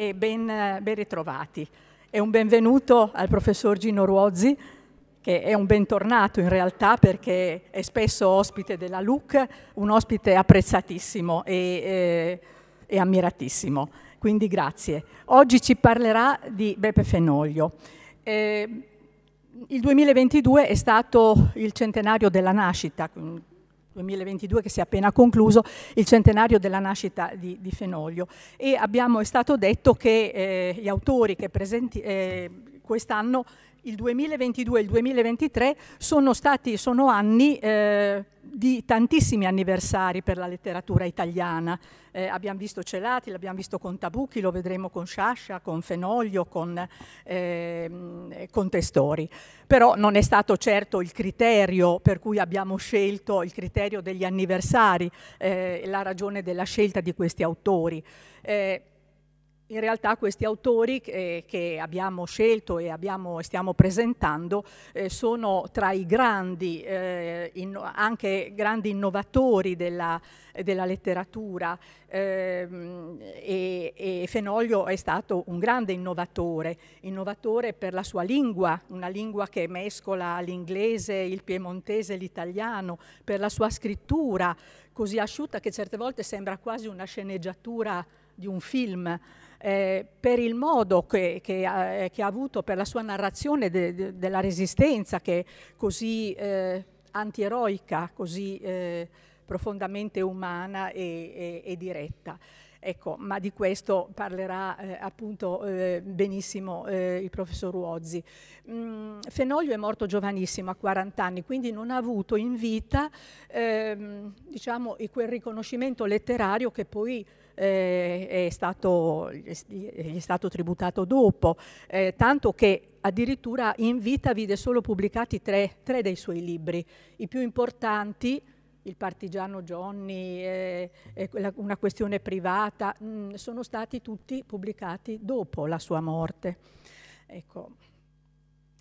e ben, ben ritrovati. E un benvenuto al professor Gino Ruozzi, che è un bentornato in realtà perché è spesso ospite della LUC, un ospite apprezzatissimo e, eh, e ammiratissimo. Quindi grazie. Oggi ci parlerà di Beppe Fenoglio. Eh, il 2022 è stato il centenario della nascita, 2022 che si è appena concluso, il centenario della nascita di, di Fenoglio. E abbiamo, è stato detto che eh, gli autori che presenti eh, quest'anno il 2022 e il 2023 sono, stati, sono anni eh, di tantissimi anniversari per la letteratura italiana. Eh, abbiamo visto Celati, l'abbiamo visto con Tabucchi, lo vedremo con Sciascia, con Fenoglio, con, ehm, eh, con, Testori. Però non è stato certo il criterio per cui abbiamo scelto il criterio degli anniversari, eh, la ragione della scelta di questi autori. Eh, in realtà questi autori che abbiamo scelto e abbiamo, stiamo presentando eh, sono tra i grandi, eh, anche grandi innovatori della, della letteratura ehm, e, Fenoglio è stato un grande innovatore, innovatore per la sua lingua, una lingua che mescola l'inglese, il piemontese, l'italiano, per la sua scrittura così asciutta che certe volte sembra quasi una sceneggiatura di un film eh, per il modo che, che, ha, eh, che, ha, avuto per la sua narrazione de, de, della resistenza, che è così eh, antieroica, così eh, profondamente umana e, e, e diretta. Ecco, ma di questo parlerà eh, appunto eh, benissimo eh, il professor Uozzi. Mm, Fenoglio è morto giovanissimo, a 40 anni, quindi non ha avuto in vita ehm, diciamo, quel riconoscimento letterario che poi eh, è stato, gli è stato tributato dopo, eh, tanto che addirittura in vita vide solo pubblicati tre, tre dei suoi libri, i più importanti, il partigiano Johnny, eh, una questione privata, mh, mm, sono stati tutti pubblicati dopo la sua morte. Ecco.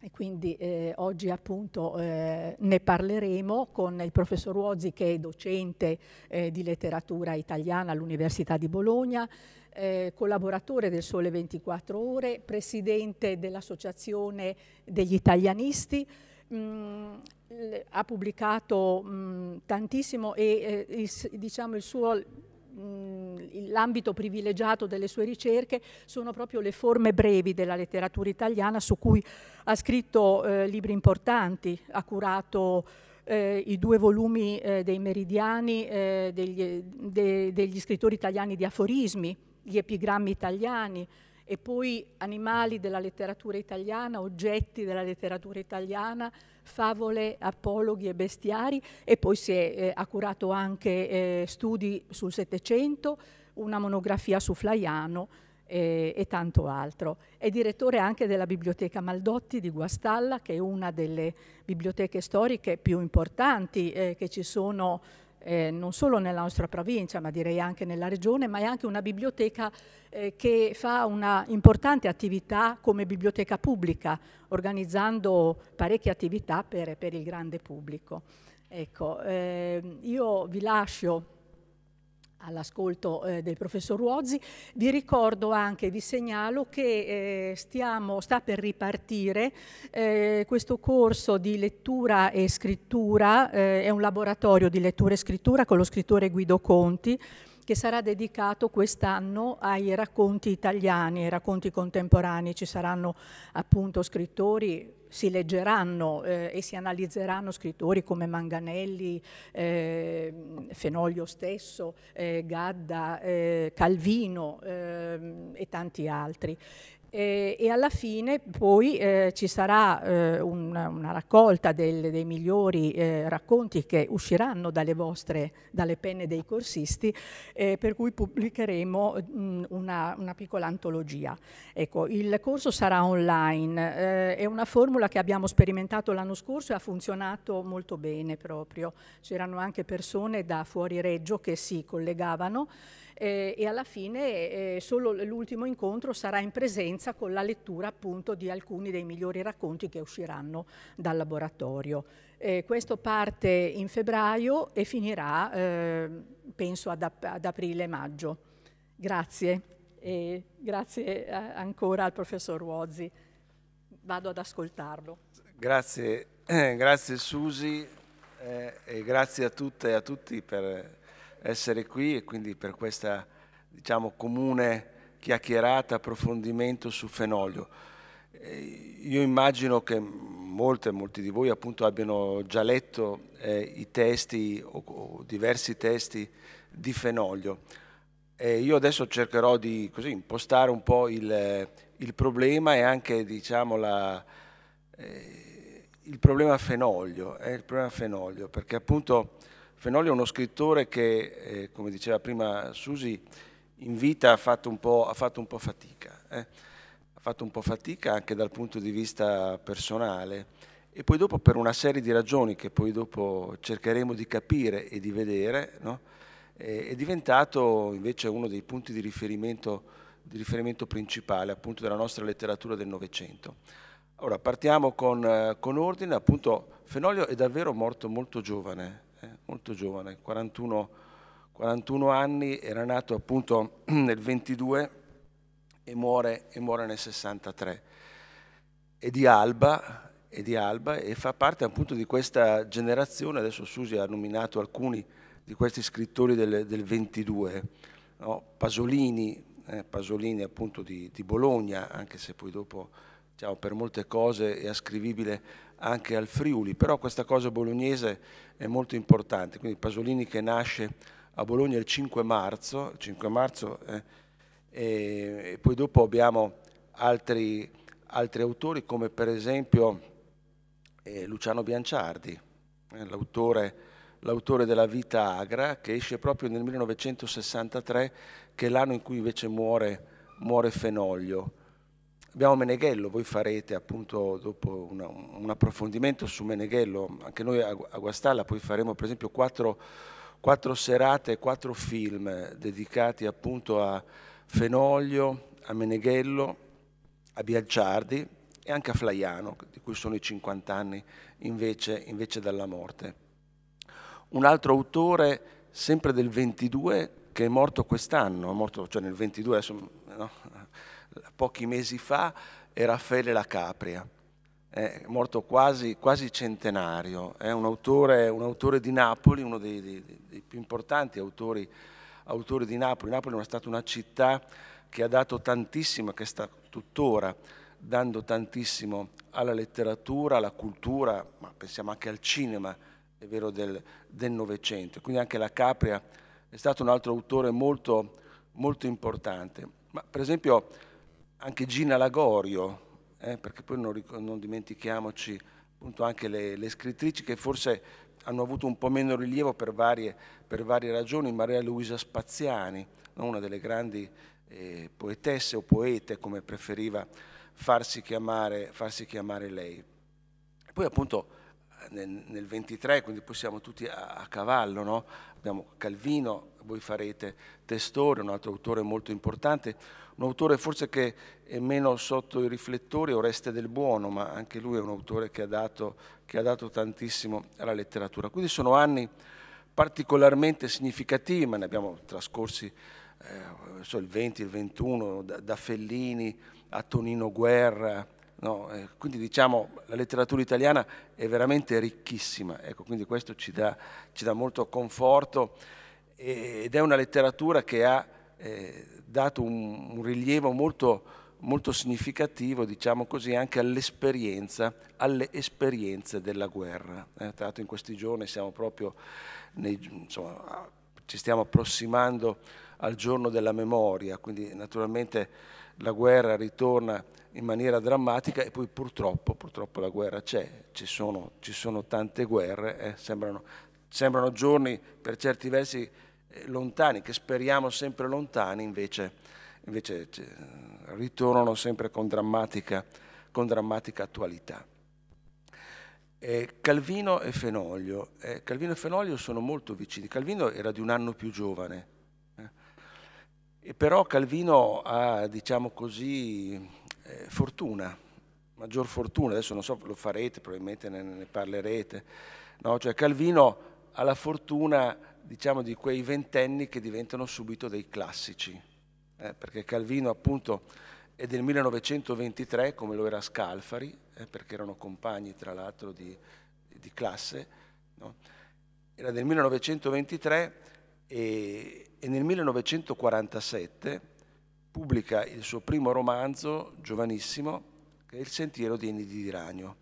E quindi eh, oggi appunto eh, ne parleremo con il professor Uozzi che è docente eh, di letteratura italiana all'Università di Bologna, eh, collaboratore del Sole 24 Ore, presidente dell'Associazione degli Italianisti. Mh, mm, ha pubblicato mh, mm, tantissimo e eh, diciamo il suo l'ambito privilegiato delle sue ricerche sono proprio le forme brevi della letteratura italiana su cui ha scritto eh, libri importanti, ha curato eh, i due volumi eh, dei meridiani eh, degli, eh, de, degli scrittori italiani di aforismi, gli epigrammi italiani, e poi animali della letteratura italiana, oggetti della letteratura italiana, favole, apologhi e bestiari e poi si è, eh, ha curato anche eh, studi sul Settecento, una monografia su Flaiano eh, e tanto altro. È direttore anche della Biblioteca Maldotti di Guastalla, che è una delle biblioteche storiche più importanti eh, che ci sono eh, non solo nella nostra provincia, ma direi anche nella regione, ma è anche una biblioteca eh, che fa una importante attività come biblioteca pubblica, organizzando parecchie attività per, per il grande pubblico. Ecco, eh, io vi lascio all'ascolto eh, del professor Ruozzi. Vi ricordo anche, vi segnalo che eh, stiamo, sta per ripartire eh, questo corso di lettura e scrittura, eh, è un laboratorio di lettura e scrittura con lo scrittore Guido Conti che sarà dedicato quest'anno ai racconti italiani, ai racconti contemporanei. Ci saranno appunto scrittori si leggeranno eh, e si analizzeranno scrittori come Manganelli, eh, Fenoglio stesso, eh, Gadda, eh, Calvino ehm, e tanti altri. E, e, alla fine poi eh, ci sarà eh, una, una, raccolta del, dei migliori eh, racconti che usciranno dalle vostre, dalle penne dei corsisti, eh, per cui pubblicheremo mh, una, una, piccola antologia. Ecco, il corso sarà online, eh, è una formula che abbiamo sperimentato l'anno scorso e ha funzionato molto bene proprio. C'erano anche persone da fuori Reggio che si collegavano eh, e alla fine eh, solo l'ultimo incontro sarà in presenza con la lettura appunto di alcuni dei migliori racconti che usciranno dal laboratorio. Eh, questo parte in febbraio e finirà eh, penso ad, ap ad aprile-maggio. Grazie e grazie eh, ancora al professor Ruozzi. Vado ad ascoltarlo. Grazie, grazie Susi eh, e grazie a tutte e a tutti per essere qui e quindi per questa diciamo, comune chiacchierata, approfondimento su fenolio. Eh, io immagino che molte, molti di voi appunto abbiano già letto eh, i testi o, o, diversi testi di fenolio. E io adesso cercherò di così, impostare un po' il, eh, il problema e anche diciamo, la, eh, il problema fenolio, eh, il problema Fenoglio, perché appunto Fenolio è uno scrittore che, eh, come diceva prima Susi, in vita ha fatto un po', fatto un po fatica, eh? ha fatto un po' fatica anche dal punto di vista personale e poi dopo per una serie di ragioni che poi dopo cercheremo di capire e di vedere, no? Eh, è diventato invece uno dei punti di riferimento, di riferimento principale appunto della nostra letteratura del Novecento. Ora partiamo con, eh, con ordine, appunto Fenolio è davvero morto molto giovane, eh, molto giovane, 41, 41, anni, era nato appunto nel 22 e muore, e muore nel 63. È di, Alba, è di Alba e fa parte appunto di questa generazione, adesso Susi ha nominato alcuni di questi scrittori del, del 22, no? Pasolini, eh, Pasolini appunto di, di, Bologna, anche se poi dopo diciamo, per molte cose è ascrivibile anche al Friuli, però questa cosa bolognese è molto importante. Quindi Pasolini che nasce a Bologna il 5 marzo, 5 marzo eh, e, e, poi dopo abbiamo altri, altri autori come per esempio eh, Luciano Bianciardi, eh, l'autore l'autore della Vita Agra, che esce proprio nel 1963, che è l'anno in cui invece muore, muore Fenoglio. Abbiamo Meneghello, voi farete appunto dopo una, un approfondimento su Meneghello, anche noi a, Guastalla poi faremo per esempio quattro, quattro serate, quattro film dedicati appunto a Fenoglio, a Meneghello, a Bialciardi e anche a Flaiano, di cui sono i 50 anni invece, invece dalla morte. Un altro autore, sempre del 22, che è morto quest'anno, è morto cioè nel 22, adesso pochi mesi fa è Raffaele La Capria, è morto quasi, quasi centenario, è un autore, un autore, di Napoli, uno dei, dei, dei più importanti autori, autori, di Napoli. Napoli è stata una città che ha dato tantissimo, che sta tuttora dando tantissimo alla letteratura, alla cultura, ma pensiamo anche al cinema, è vero, del, del Novecento. Quindi anche La Capria è stato un altro autore molto, molto importante. Ma per esempio anche Gina Lagorio, eh, perché poi non, non dimentichiamoci appunto anche le, le, scrittrici che forse hanno avuto un po' meno rilievo per varie, per varie ragioni, Maria Luisa Spaziani, una delle grandi eh, poetesse o poete, come preferiva farsi chiamare, farsi chiamare lei. poi appunto eh, nel, nel, 23, quindi poi siamo tutti a, a cavallo, no? abbiamo Calvino, voi farete Testore, un altro autore molto importante, un autore forse che è meno sotto i riflettori, Oreste del Buono, ma anche lui è un autore che ha dato, che ha dato tantissimo alla letteratura. Quindi sono anni particolarmente significativi, ma ne abbiamo trascorsi eh, so, il 20, il 21, da, da Fellini a Tonino Guerra, No, eh, quindi diciamo la letteratura italiana è veramente ricchissima, ecco, quindi questo ci dà, ci dà molto conforto ed è una letteratura che ha eh, dato un, un rilievo molto, molto, significativo, diciamo così, anche all'esperienza, alle esperienze della guerra. Eh, tra l'altro in questi giorni siamo proprio, nei, insomma, ci stiamo approssimando al giorno della memoria, quindi naturalmente la guerra ritorna in maniera drammatica e poi purtroppo, purtroppo la guerra c'è, ci sono, ci sono tante guerre, eh, sembrano, sembrano giorni per certi versi eh, lontani, che speriamo sempre lontani, invece, invece eh, ritornano sempre con drammatica, con drammatica attualità. Eh, Calvino e Fenoglio. Eh, Calvino e Fenoglio sono molto vicini. Calvino era di un anno più giovane, eh. però Calvino ha, diciamo così, eh, fortuna, maggior fortuna. Adesso non so, lo farete, probabilmente ne, ne parlerete. No? Cioè Calvino ha la fortuna diciamo, di quei ventenni che diventano subito dei classici, eh, perché Calvino appunto è del 1923 come lo era Scalfari, eh, perché erano compagni tra l'altro di, di, classe, no? era del 1923 e, e nel 1947 pubblica il suo primo romanzo, giovanissimo, che è Il sentiero di Enidi di Ragno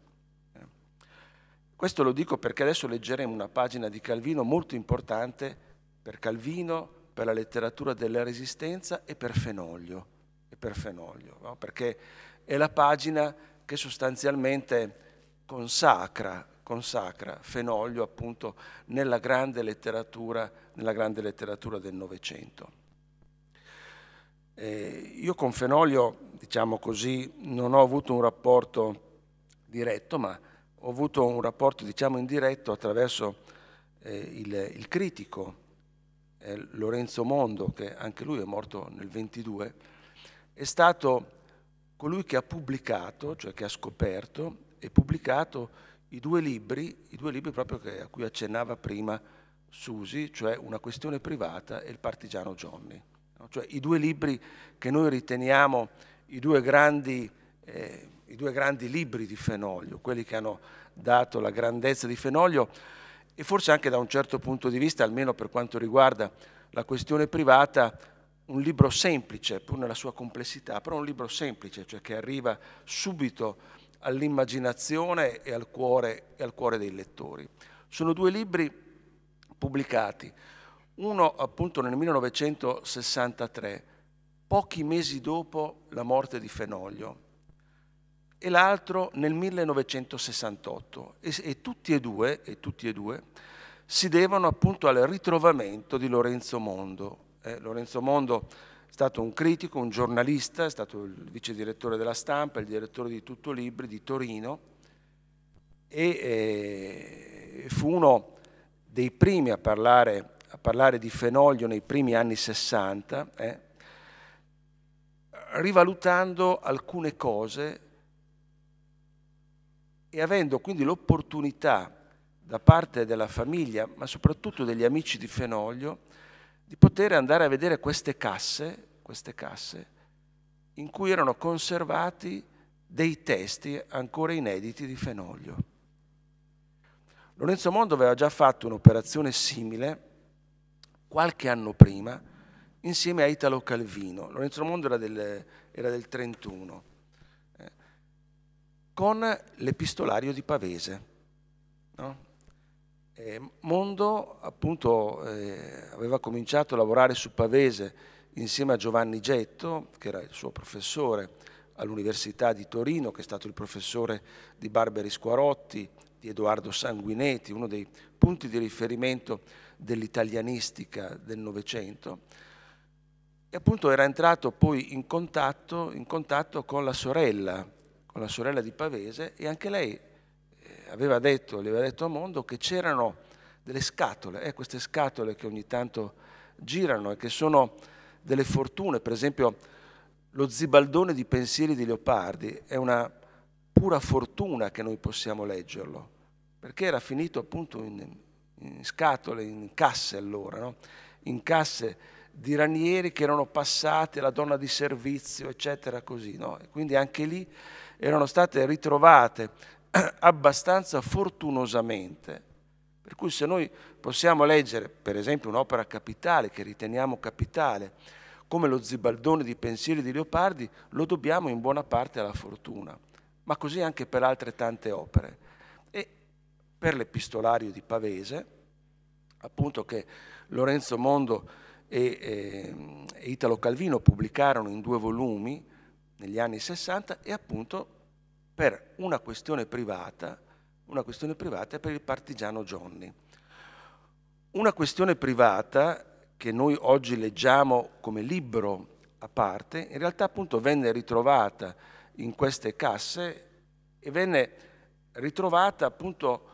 questo lo dico perché adesso leggeremo una pagina di Calvino molto importante per Calvino, per la letteratura della Resistenza e per Fenoglio, e per Fenoglio no? perché è la pagina che sostanzialmente consacra, consacra Fenoglio appunto nella grande letteratura, nella grande letteratura del Novecento. io con Fenoglio, diciamo così, non ho avuto un rapporto diretto, ma ho avuto un rapporto diciamo indiretto attraverso eh, il, il, critico eh, Lorenzo Mondo, che anche lui è morto nel 22, è stato colui che ha pubblicato, cioè che ha scoperto e pubblicato i due libri, i due libri proprio che, a cui accennava prima Susi, cioè Una questione privata e Il partigiano Johnny. No? Cioè i due libri che noi riteniamo i due grandi eh, i due grandi libri di Fenoglio, quelli che hanno dato la grandezza di Fenoglio e forse anche da un certo punto di vista, almeno per quanto riguarda la questione privata, un libro semplice, pur nella sua complessità, però un libro semplice, cioè che arriva subito all'immaginazione e, al cuore, e al cuore dei lettori. Sono due libri pubblicati, uno appunto nel 1963, pochi mesi dopo la morte di Fenoglio, e l'altro nel 1968 e, e, tutti e due, e tutti e due si devono appunto al ritrovamento di Lorenzo Mondo. Eh, Lorenzo Mondo è stato un critico, un giornalista, è stato il vice direttore della stampa, il direttore di Tutto Libri di Torino e eh, fu uno dei primi a parlare, a parlare, di fenoglio nei primi anni 60, eh, rivalutando alcune cose e avendo quindi l'opportunità da parte della famiglia, ma soprattutto degli amici di Fenoglio, di poter andare a vedere queste casse, queste casse in cui erano conservati dei testi ancora inediti di Fenoglio. Lorenzo Mondo aveva già fatto un'operazione simile qualche anno prima insieme a Italo Calvino. Lorenzo Mondo era del, era del 31 con l'epistolario di Pavese. No? Mondo appunto eh, aveva cominciato a lavorare su Pavese insieme a Giovanni Getto, che era il suo professore all'Università di Torino, che è stato il professore di Barberi Squarotti, di Edoardo Sanguinetti, uno dei punti di riferimento dell'italianistica del Novecento. E appunto era entrato poi in contatto, in contatto con la sorella con la sorella di Pavese, e anche lei eh, aveva detto, gli aveva detto a Mondo che c'erano delle scatole, eh, queste scatole che ogni tanto girano e che sono delle fortune, per esempio lo zibaldone di pensieri di Leopardi è una pura fortuna che noi possiamo leggerlo, perché era finito appunto in, in scatole, in casse allora, no? in casse di ranieri che erano passati alla donna di servizio, eccetera, così. No? Quindi anche lì erano state ritrovate abbastanza fortunosamente. Per cui se noi possiamo leggere, per esempio, un'opera capitale, che riteniamo capitale, come lo zibaldone di pensieri di Leopardi, lo dobbiamo in buona parte alla fortuna, ma così anche per altre tante opere. E per l'epistolario di Pavese, appunto che Lorenzo Mondo e, e, ehm, e Italo Calvino pubblicarono in due volumi negli anni 60 e appunto per una questione privata, una questione privata per il partigiano Johnny. Una questione privata che noi oggi leggiamo come libro a parte, in realtà appunto venne ritrovata in queste casse e venne ritrovata appunto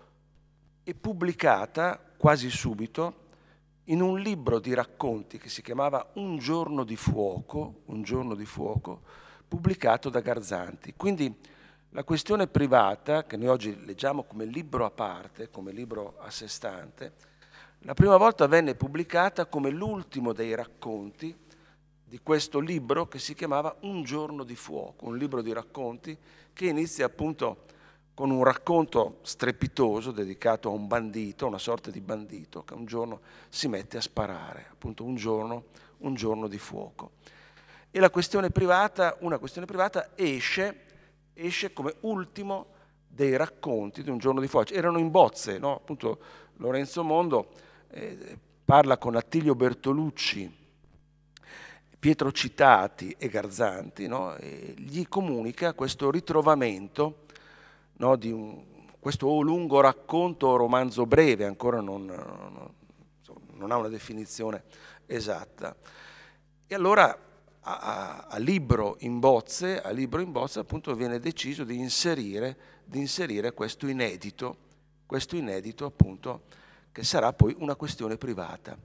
e pubblicata quasi subito in un libro di racconti che si chiamava Un giorno di fuoco, un giorno di fuoco, pubblicato da Garzanti. Quindi la questione privata, che noi oggi leggiamo come libro a parte, come libro a sé stante, la prima volta venne pubblicata come l'ultimo dei racconti di questo libro che si chiamava Un giorno di fuoco, un libro di racconti che inizia appunto con un racconto strepitoso dedicato a un bandito, una sorta di bandito, che un giorno si mette a sparare, appunto un giorno, un giorno di fuoco. E la questione privata, una questione privata esce, esce come ultimo dei racconti di un giorno di fuoco. Erano in bozze, no? appunto Lorenzo Mondo eh, parla con Attilio Bertolucci, Pietro Citati e Garzanti, no? e gli comunica questo ritrovamento no, di un, questo lungo racconto o romanzo breve, ancora non, non, non, ha una definizione esatta. E allora a, a, a, libro in bozze, a libro in bozze appunto viene deciso di inserire, di inserire questo inedito, questo inedito appunto che sarà poi una questione privata.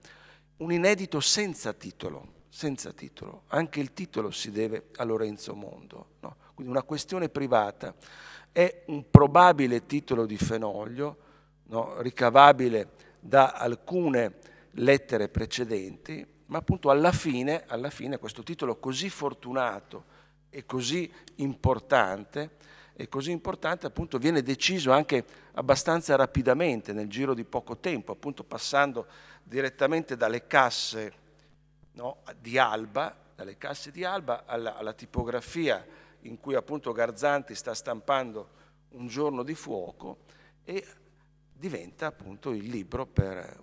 Un inedito senza titolo, senza titolo. Anche il titolo si deve a Lorenzo Mondo, no? quindi una questione privata è un probabile titolo di Fenoglio, no, ricavabile da alcune lettere precedenti, ma appunto alla fine, alla fine questo titolo così fortunato e così importante, e così importante appunto viene deciso anche abbastanza rapidamente, nel giro di poco tempo, appunto passando direttamente dalle casse no, di Alba, dalle casse di Alba alla, alla tipografia in cui appunto Garzanti sta stampando un giorno di fuoco e diventa appunto il libro per,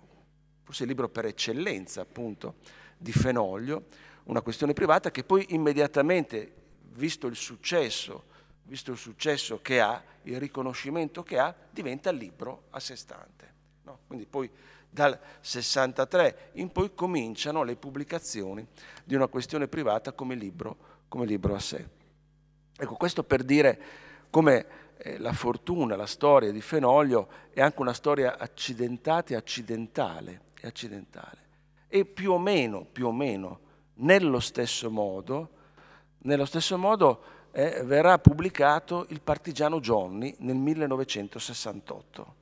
forse il libro per eccellenza appunto di Fenoglio, una questione privata che poi immediatamente, visto il successo, visto il successo che ha, il riconoscimento che ha, diventa libro a sé stante. No? Quindi poi dal 63 in poi cominciano le pubblicazioni di una questione privata come libro, come libro a sé. Ecco, questo per dire come eh, la fortuna, la storia di Fenoglio è anche una storia accidentata e accidentale, e accidentale. E più o meno, più o meno, nello stesso modo, nello stesso modo eh, verrà pubblicato Il partigiano Johnny nel 1968.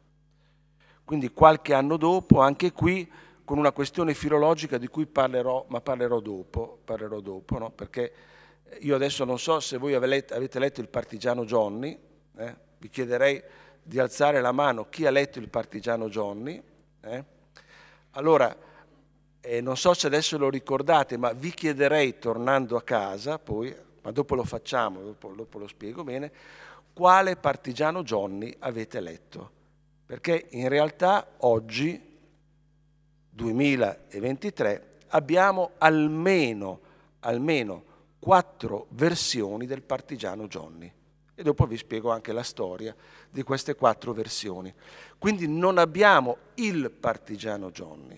Quindi qualche anno dopo, anche qui, con una questione filologica di cui parlerò, ma parlerò dopo, parlerò dopo no? perché io adesso non so se voi avete letto il partigiano Johnny, eh? vi chiederei di alzare la mano chi ha letto il partigiano Johnny. Eh? Allora, eh, non so se adesso lo ricordate, ma vi chiederei, tornando a casa, poi, ma dopo lo facciamo, dopo, dopo lo spiego bene, quale partigiano Johnny avete letto. Perché in realtà oggi, 2023, abbiamo almeno, almeno quattro versioni del partigiano Johnny. E dopo vi spiego anche la storia di queste quattro versioni. Quindi non abbiamo il partigiano Johnny.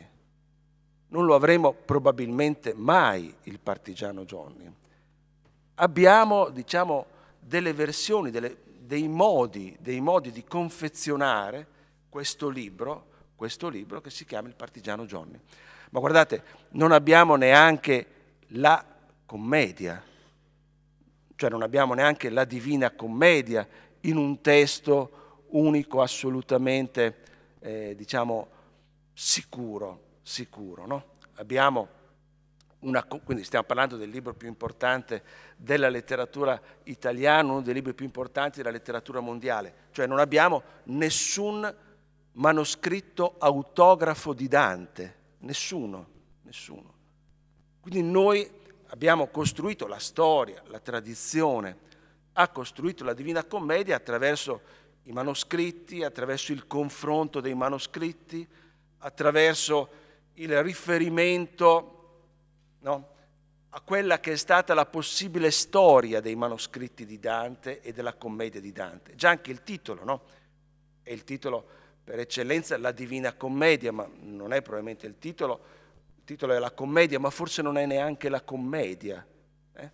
Non lo avremo probabilmente mai il partigiano Johnny. Abbiamo, diciamo, delle versioni, delle, dei, modi, dei modi di confezionare questo libro, questo libro che si chiama Il partigiano Johnny. Ma guardate, non abbiamo neanche la commedia, cioè non abbiamo neanche la divina commedia in un testo unico assolutamente, eh, diciamo, sicuro, sicuro. No? Abbiamo una, quindi stiamo parlando del libro più importante della letteratura italiana, uno dei libri più importanti della letteratura mondiale, cioè non abbiamo nessun manoscritto autografo di Dante, nessuno, nessuno. Quindi noi abbiamo costruito la storia, la tradizione, ha costruito la Divina Commedia attraverso i manoscritti, attraverso il confronto dei manoscritti, attraverso il riferimento no, a quella che è stata la possibile storia dei manoscritti di Dante e della commedia di Dante. Già anche il titolo, no? È il titolo per eccellenza La Divina Commedia, ma non è probabilmente il titolo titolo è La commedia, ma forse non è neanche la commedia. Eh?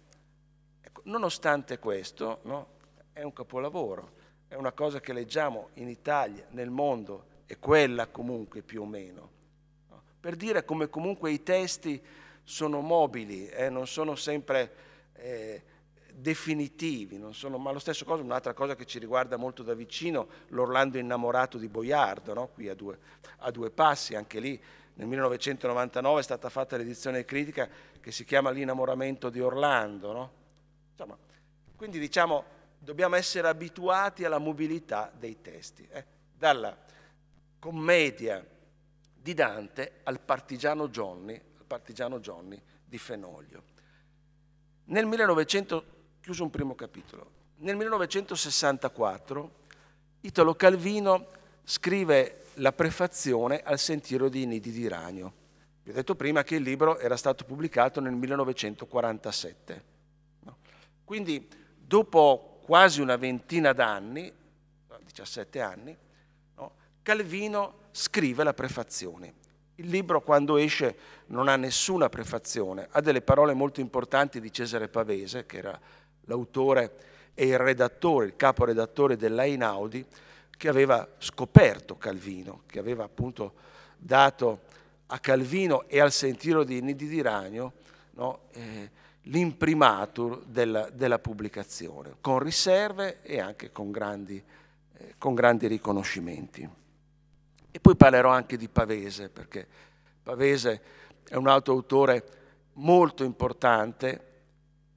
Ecco, nonostante questo, no, è un capolavoro, è una cosa che leggiamo in Italia, nel mondo, è quella comunque più o meno. No? Per dire come comunque i testi sono mobili, eh, non sono sempre eh, definitivi, non sono, ma lo stesso cosa, un'altra cosa che ci riguarda molto da vicino, l'Orlando innamorato di Boiardo, no? qui a due, a due passi, anche lì nel 1999 è stata fatta l'edizione critica che si chiama L'innamoramento di Orlando. No? Insomma, quindi diciamo, dobbiamo essere abituati alla mobilità dei testi, eh? dalla commedia di Dante al partigiano Johnny, al partigiano Johnny di Fenoglio. Nel 1900, chiuso un primo capitolo, nel 1964 Italo Calvino scrive la prefazione al Sentiero dei Nidi di Ragno. Vi ho detto prima che il libro era stato pubblicato nel 1947. Quindi dopo quasi una ventina d'anni, 17 anni, Calvino scrive la prefazione. Il libro quando esce non ha nessuna prefazione, ha delle parole molto importanti di Cesare Pavese, che era l'autore e il redattore, il caporedattore dell'Ainaudi, che aveva scoperto Calvino, che aveva appunto dato a Calvino e al sentiero di Nidi di Ragno no, eh, l'imprimatur della, della, pubblicazione, con riserve e anche con grandi, eh, con grandi riconoscimenti. E poi parlerò anche di Pavese, perché Pavese è un altro autore molto importante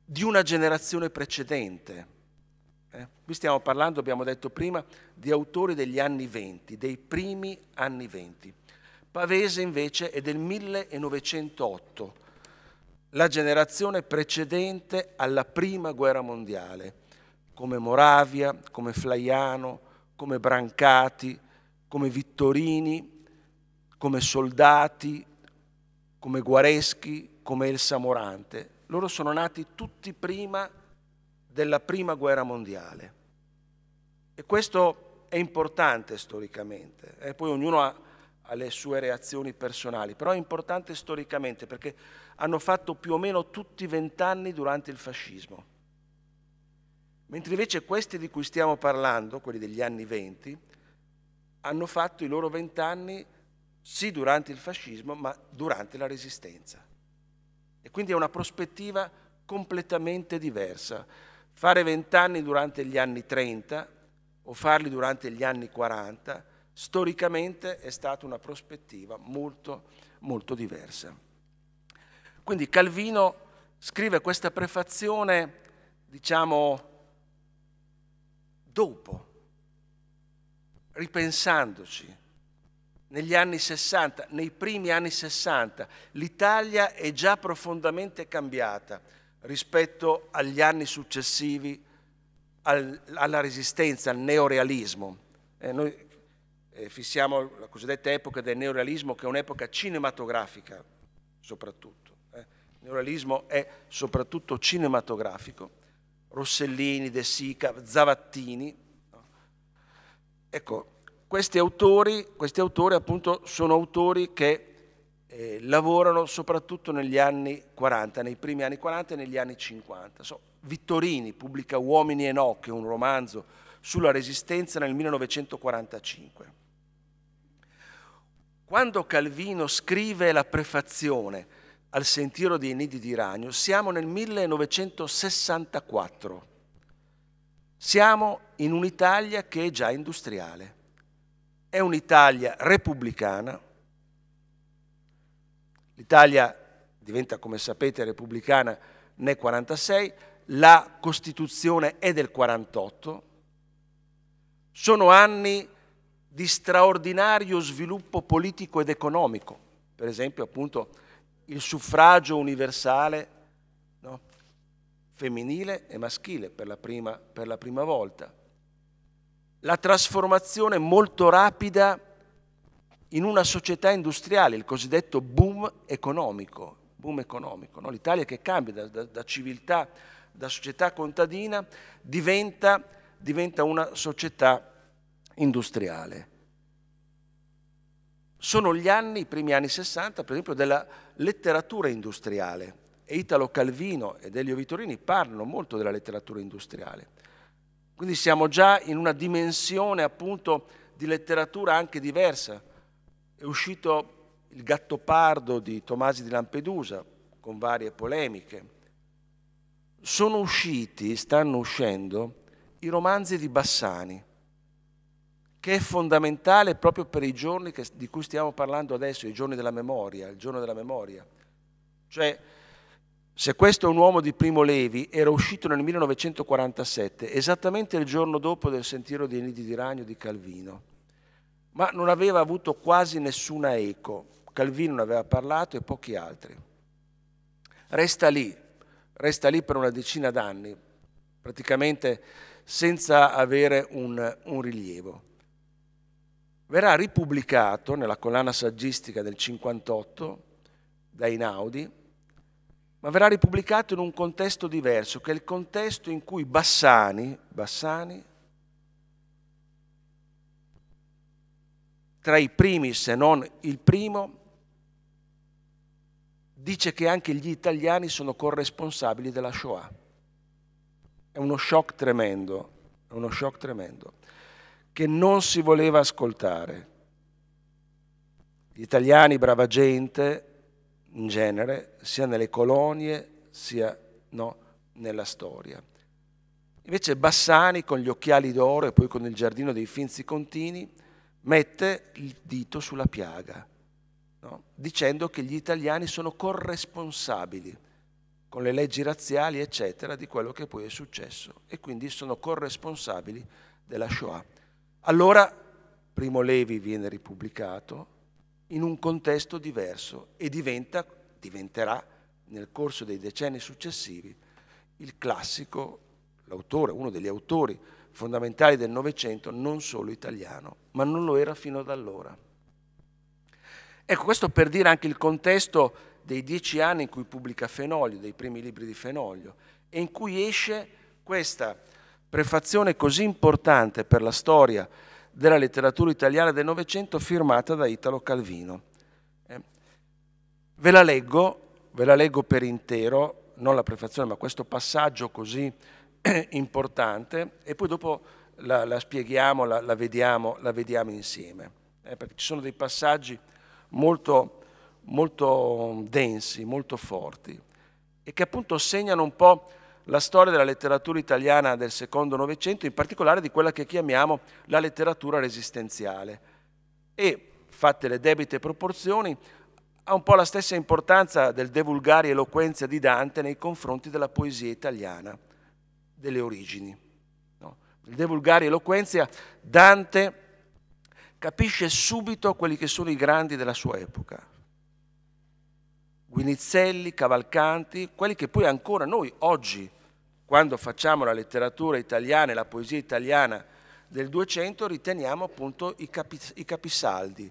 di una generazione precedente, eh? Qui stiamo parlando, abbiamo detto prima, di autori degli anni 20, dei primi anni 20. Pavese invece è del 1908, la generazione precedente alla Prima Guerra Mondiale, come Moravia, come Flaiano, come Brancati, come Vittorini, come Soldati, come Guareschi, come Elsa Morante. Loro sono nati tutti prima della Prima Guerra Mondiale. E questo è importante storicamente, e eh, poi ognuno ha, ha le sue reazioni personali, però è importante storicamente perché hanno fatto più o meno tutti vent'anni durante il fascismo. Mentre invece questi di cui stiamo parlando, quelli degli anni venti, hanno fatto i loro vent'anni sì durante il fascismo, ma durante la resistenza. E quindi è una prospettiva completamente diversa. Fare vent'anni durante gli anni 30 o farli durante gli anni 40, storicamente è stata una prospettiva molto, molto diversa. Quindi Calvino scrive questa prefazione, diciamo, dopo, ripensandoci, negli anni 60, nei primi anni 60, l'Italia è già profondamente cambiata rispetto agli anni successivi alla resistenza, al neorealismo. Eh, noi eh, fissiamo la cosiddetta epoca del neorealismo che è un'epoca cinematografica soprattutto. Il eh. neorealismo è soprattutto cinematografico. Rossellini, De Sica, Zavattini. Ecco, questi autori, questi autori appunto sono autori che eh, lavorano soprattutto negli anni 40, nei primi anni 40 e negli anni 50. So, Vittorini pubblica Uomini e No, che è un romanzo sulla resistenza nel 1945. Quando Calvino scrive la prefazione al Sentiero dei Nidi di Ragno, siamo nel 1964. Siamo in un'Italia che è già industriale. È un'Italia repubblicana, L'Italia diventa, come sapete, repubblicana nel 1946, la Costituzione è del 1948. Sono anni di straordinario sviluppo politico ed economico, per esempio appunto il suffragio universale no? femminile e maschile per la, prima, per la prima volta, la trasformazione molto rapida in una società industriale, il cosiddetto boom economico, boom economico no? l'Italia che cambia da, da, da, civiltà, da società contadina, diventa, diventa una società industriale. Sono gli anni, i primi anni 60, per esempio, della letteratura industriale. Italo Calvino ed Elio Vittorini parlano molto della letteratura industriale. Quindi siamo già in una dimensione appunto di letteratura anche diversa è uscito il Gattopardo di Tomasi di Lampedusa con varie polemiche. Sono usciti, stanno uscendo, i romanzi di Bassani, che è fondamentale proprio per i giorni che, di cui stiamo parlando adesso, i giorni della memoria, il giorno della memoria. Cioè, se questo è un uomo di Primo Levi, era uscito nel 1947, esattamente il giorno dopo del sentiero dei nidi di ragno di Calvino ma non aveva avuto quasi nessuna eco. Calvino ne aveva parlato e pochi altri. Resta lì, resta lì per una decina d'anni, praticamente senza avere un, un rilievo. Verrà ripubblicato nella collana saggistica del 58 da Inaudi, ma verrà ripubblicato in un contesto diverso, che è il contesto in cui Bassani, Bassani tra i primi se non il primo, dice che anche gli italiani sono corresponsabili della Shoah. È uno shock tremendo, è uno shock tremendo, che non si voleva ascoltare. Gli italiani, brava gente, in genere, sia nelle colonie, sia no, nella storia. Invece Bassani, con gli occhiali d'oro e poi con il giardino dei Finzi Contini, mette il dito sulla piaga, no? dicendo che gli italiani sono corresponsabili con le leggi razziali, eccetera, di quello che poi è successo e quindi sono corresponsabili della Shoah. Allora Primo Levi viene ripubblicato in un contesto diverso e diventa, diventerà nel corso dei decenni successivi il classico, l'autore, uno degli autori fondamentali del Novecento non solo italiano, ma non lo era fino ad allora. Ecco, questo per dire anche il contesto dei dieci anni in cui pubblica Fenoglio, dei primi libri di Fenoglio, e in cui esce questa prefazione così importante per la storia della letteratura italiana del Novecento firmata da Italo Calvino. Eh, ve la leggo, ve la leggo per intero, non la prefazione, ma questo passaggio così importante e poi dopo la, la spieghiamo, la, la, vediamo, la vediamo insieme, eh, perché ci sono dei passaggi molto, molto mm, densi, molto forti e che appunto segnano un po' la storia della letteratura italiana del secondo Novecento, in particolare di quella che chiamiamo la letteratura resistenziale. E, fatte le debite proporzioni, ha un po' la stessa importanza del De vulgari eloquenza di Dante nei confronti della poesia italiana delle origini. No? De vulgari Eloquenzia, Dante capisce subito quelli che sono i grandi della sua epoca. Guinizelli, Cavalcanti, quelli che poi ancora noi oggi, quando facciamo la letteratura italiana e la poesia italiana del 200, riteniamo appunto i, capi, i capisaldi,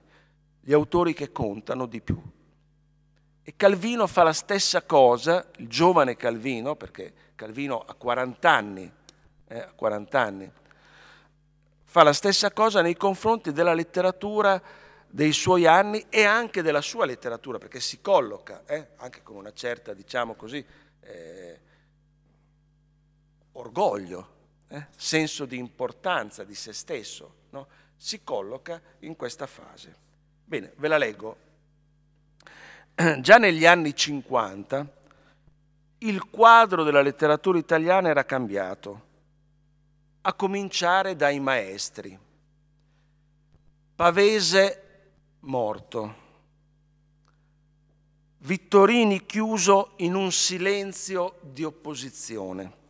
gli autori che contano di più. E Calvino fa la stessa cosa, il giovane Calvino, perché Calvino a 40 anni, eh, 40 anni fa la stessa cosa nei confronti della letteratura dei suoi anni e anche della sua letteratura, perché si colloca eh, anche con una certa, diciamo così, eh, orgoglio, eh, senso di importanza di se stesso, no? si colloca in questa fase. Bene, ve la leggo. Già negli anni 50 il quadro della letteratura italiana era cambiato, a cominciare dai maestri. Pavese morto, Vittorini chiuso in un silenzio di opposizione.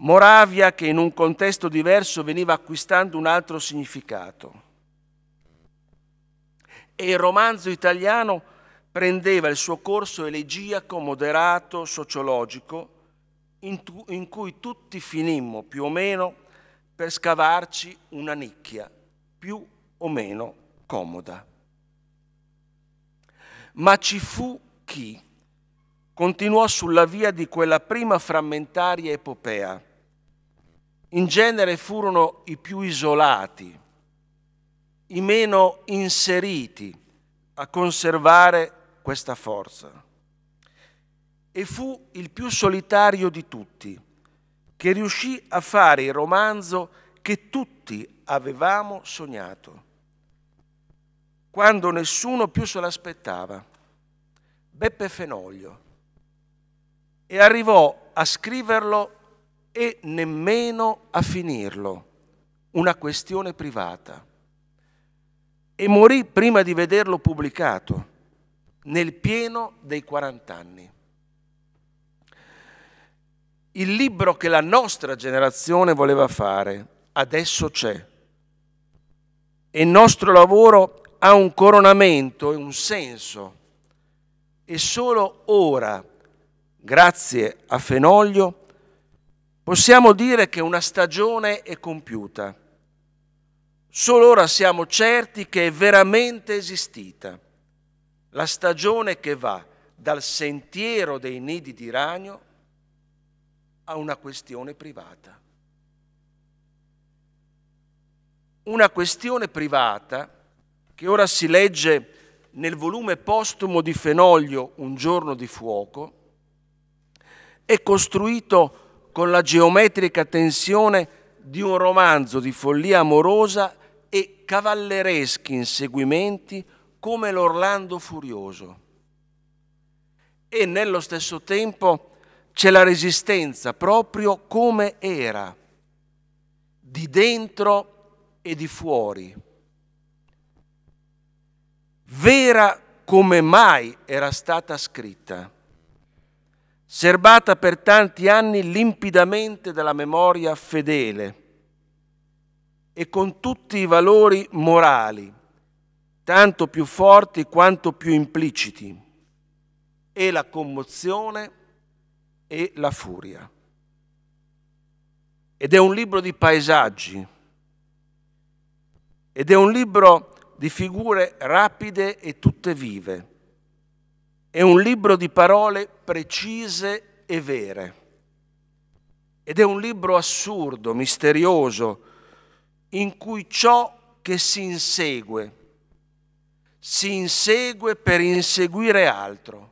Moravia che in un contesto diverso veniva acquistando un altro significato. E il romanzo italiano prendeva il suo corso elegiaco, moderato, sociologico, in, tu, in cui tutti finimmo più o meno per scavarci una nicchia più o meno comoda. Ma ci fu chi continuò sulla via di quella prima frammentaria epopea. In genere furono i più isolati, i meno inseriti a conservare questa forza. E fu il più solitario di tutti, che riuscì a fare il romanzo che tutti avevamo sognato, quando nessuno più se l'aspettava. Beppe Fenoglio. E arrivò a scriverlo e nemmeno a finirlo, una questione privata. E morì prima di vederlo pubblicato nel pieno dei 40 anni. Il libro che la nostra generazione voleva fare adesso c'è e il nostro lavoro ha un coronamento e un senso e solo ora, grazie a Fenoglio, possiamo dire che una stagione è compiuta. Solo ora siamo certi che è veramente esistita la stagione che va dal sentiero dei nidi di ragno a una questione privata. Una questione privata che ora si legge nel volume postumo di Fenoglio Un giorno di fuoco, è costruito con la geometrica tensione di un romanzo di follia amorosa e cavallereschi inseguimenti come l'Orlando furioso. E nello stesso tempo c'è la resistenza proprio come era, di dentro e di fuori, vera come mai era stata scritta, serbata per tanti anni limpidamente dalla memoria fedele e con tutti i valori morali, tanto più forti quanto più impliciti, e la commozione e la furia. Ed è un libro di paesaggi, ed è un libro di figure rapide e tutte vive, è un libro di parole precise e vere, ed è un libro assurdo, misterioso, in cui ciò che si insegue, si insegue per inseguire altro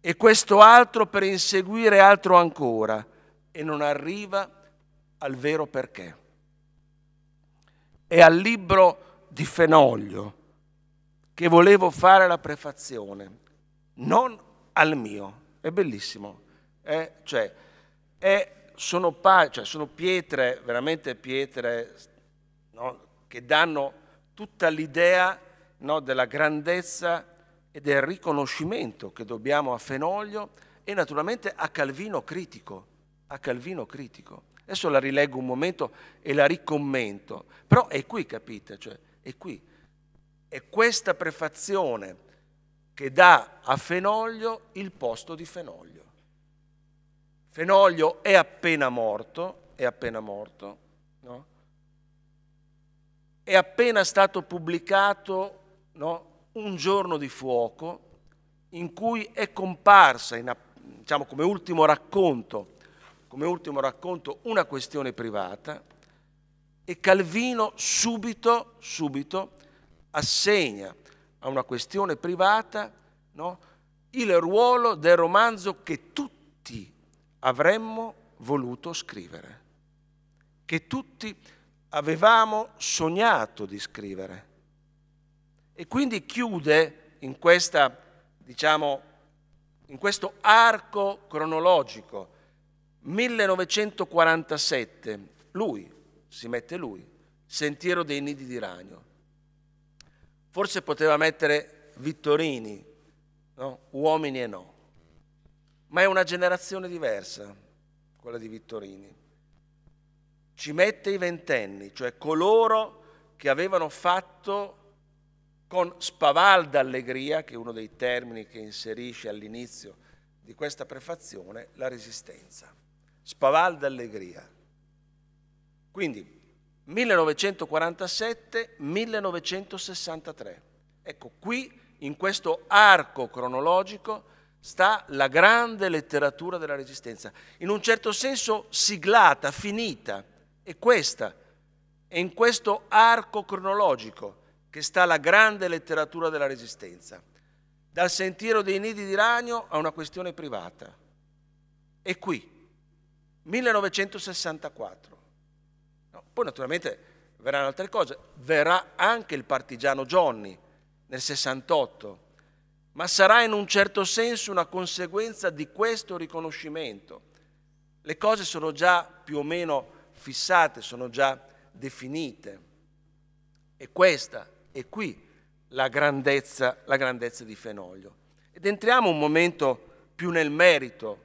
e questo altro per inseguire altro ancora e non arriva al vero perché. È al libro di Fenoglio che volevo fare la prefazione, non al mio. È bellissimo. Eh? Cioè, è, sono, pa- cioè, sono, pietre, veramente pietre, no? che danno tutta l'idea no, della grandezza e del riconoscimento che dobbiamo a Fenoglio e naturalmente a Calvino critico, a Calvino critico. Adesso la rileggo un momento e la ricommento, però è qui, capite, cioè, è qui. È questa prefazione che dà a Fenoglio il posto di Fenoglio. Fenoglio è appena morto, è appena morto, no? è appena stato pubblicato no? un giorno di fuoco in cui è comparsa, in, diciamo, come, ultimo racconto, come ultimo racconto, una questione privata e Calvino subito, subito assegna a una questione privata no? il ruolo del romanzo che tutti avremmo voluto scrivere, che tutti avevamo sognato di scrivere. E quindi chiude in, questa, diciamo, in questo arco cronologico 1947, lui, si mette lui, Sentiero dei Nidi di Ragno. Forse poteva mettere Vittorini, no? uomini e no, ma è una generazione diversa, quella di Vittorini. Ci mette i ventenni, cioè coloro che avevano fatto con spavalda allegria, che è uno dei termini che inserisce all'inizio di questa prefazione, la resistenza. Spavalda allegria. Quindi 1947-1963. Ecco, qui in questo arco cronologico sta la grande letteratura della resistenza, in un certo senso siglata, finita, è questa, è in questo arco cronologico che sta la grande letteratura della Resistenza, dal sentiero dei nidi di ragno a una questione privata. E qui, 1964. No, poi naturalmente verranno altre cose, verrà anche il partigiano Johnny nel 68, ma sarà in un certo senso una conseguenza di questo riconoscimento. Le cose sono già più o meno fissate, sono già definite. E questa è qui la grandezza, la grandezza di Fenoglio. Ed entriamo un momento più nel merito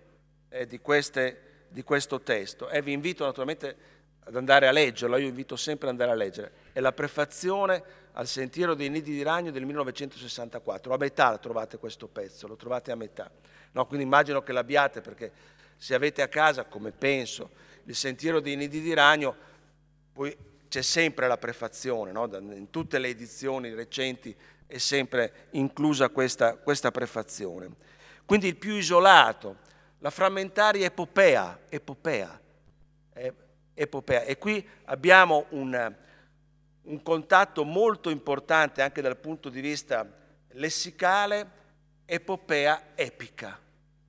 eh, di, queste, di, questo testo e eh, vi invito naturalmente ad andare a leggerlo, io invito sempre ad andare a leggere. È la prefazione al Sentiero dei Nidi di Ragno del 1964. A metà trovate questo pezzo, lo trovate a metà. No, quindi immagino che l'abbiate perché se avete a casa, come penso, il Sentiero dei Nidi di Ragno, poi c'è sempre la prefazione, no? in tutte le edizioni recenti è sempre inclusa questa, questa prefazione. Quindi il più isolato, la frammentaria epopea, epopea, eh, epopea. E qui abbiamo un, un contatto molto importante anche dal punto di vista lessicale, epopea epica,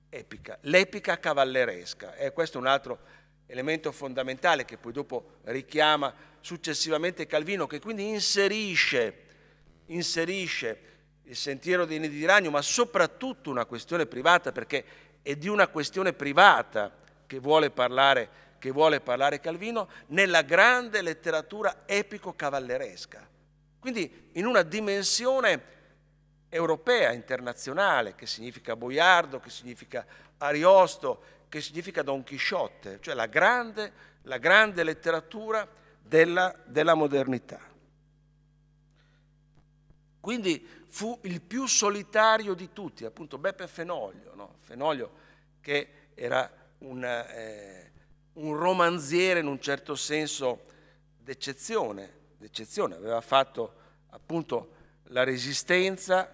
epica, l'epica cavalleresca. E eh, questo è un altro elemento fondamentale che poi dopo richiama successivamente Calvino, che quindi inserisce, inserisce il sentiero dei nidi di ragno, ma soprattutto una questione privata, perché è di una questione privata che vuole parlare, che vuole parlare Calvino, nella grande letteratura epico-cavalleresca. Quindi in una dimensione europea, internazionale, che significa Boiardo, che significa Ariosto, che significa Don Chisciotte, cioè la grande, la grande letteratura della, della modernità. Quindi fu il più solitario di tutti, appunto Beppe Fenoglio, no? Fenoglio che era un, eh, un romanziere in un certo senso d'eccezione, d'eccezione, aveva fatto appunto la resistenza,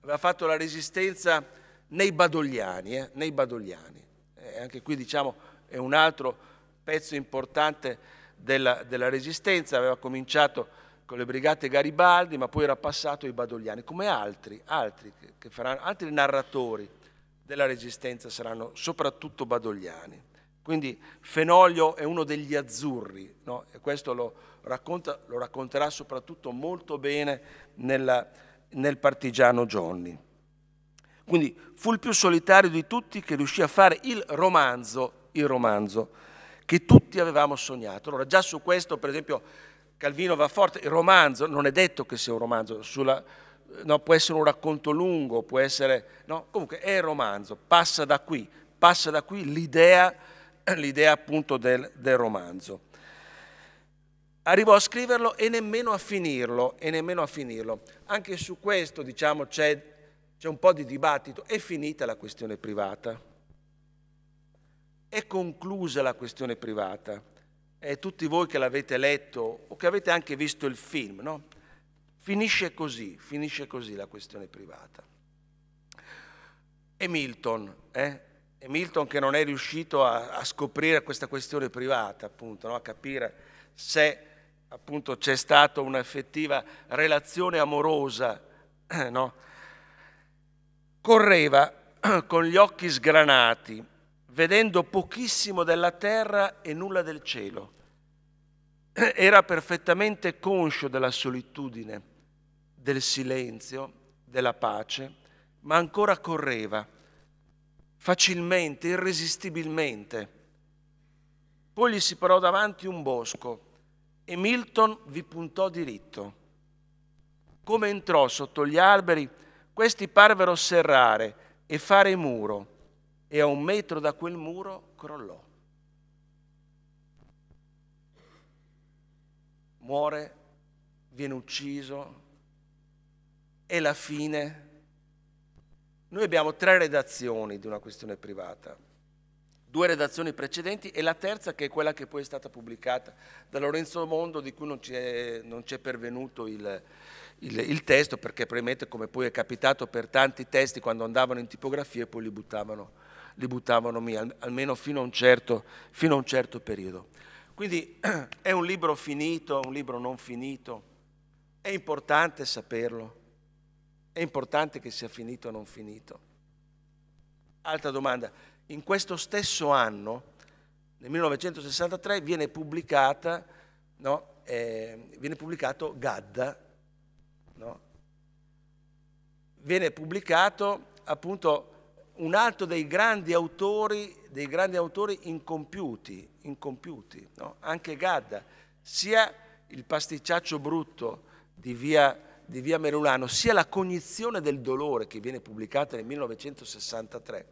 aveva fatto la resistenza nei Badogliani, eh? nei Badogliani. Eh, anche qui diciamo è un altro pezzo importante della, della Resistenza, aveva cominciato con le brigate Garibaldi, ma poi era passato ai Badogliani, come altri, altri, faranno, altri narratori della Resistenza saranno soprattutto Badogliani. Quindi Fenoglio è uno degli azzurri, no? e questo lo, racconta, lo, racconterà soprattutto molto bene nella, nel partigiano Johnny. Quindi fu il più solitario di tutti che riuscì a fare il romanzo, il romanzo che tutti avevamo sognato. Allora già su questo, per esempio, Calvino va forte, il romanzo non è detto che sia un romanzo, sulla, no, può essere un racconto lungo, può essere... No, comunque è il romanzo, passa da qui, passa da qui l'idea, l'idea appunto del, del romanzo. Arrivò a scriverlo e nemmeno a finirlo, e nemmeno a finirlo. Anche su questo, diciamo, c'è, c'è un po' di dibattito. È finita la questione privata? È conclusa la questione privata. E tutti voi che l'avete letto o che avete anche visto il film, no? Finisce così, finisce così la questione privata. E Milton, eh? E Milton che non è riuscito a, a scoprire questa questione privata, appunto, no? a capire se appunto c'è stata un'effettiva relazione amorosa, no? correva con gli occhi sgranati vedendo pochissimo della terra e nulla del cielo. Era perfettamente conscio della solitudine, del silenzio, della pace, ma ancora correva, facilmente, irresistibilmente. Poi gli si parò davanti un bosco e Milton vi puntò diritto. Come entrò sotto gli alberi, questi parvero serrare e fare muro e a un metro da quel muro crollò. Muore, viene ucciso, è la fine. Noi abbiamo tre redazioni di una questione privata, due redazioni precedenti e la terza che è quella che poi è stata pubblicata da Lorenzo Mondo di cui non c'è, non c'è pervenuto il, il, il, testo perché probabilmente come poi è capitato per tanti testi quando andavano in tipografia e poi li buttavano li buttavano via, almeno fino a un certo, a un certo periodo. Quindi è un libro finito, un libro non finito, è importante saperlo, è importante che sia finito o non finito. Altra domanda, in questo stesso anno, nel 1963, viene, no, eh, viene pubblicato Gadda, no? viene pubblicato appunto un altro dei grandi autori, dei grandi autori incompiuti, incompiuti no? anche Gadda, sia il pasticciaccio brutto di via, di via Merulano, sia la cognizione del dolore che viene pubblicata nel 1963,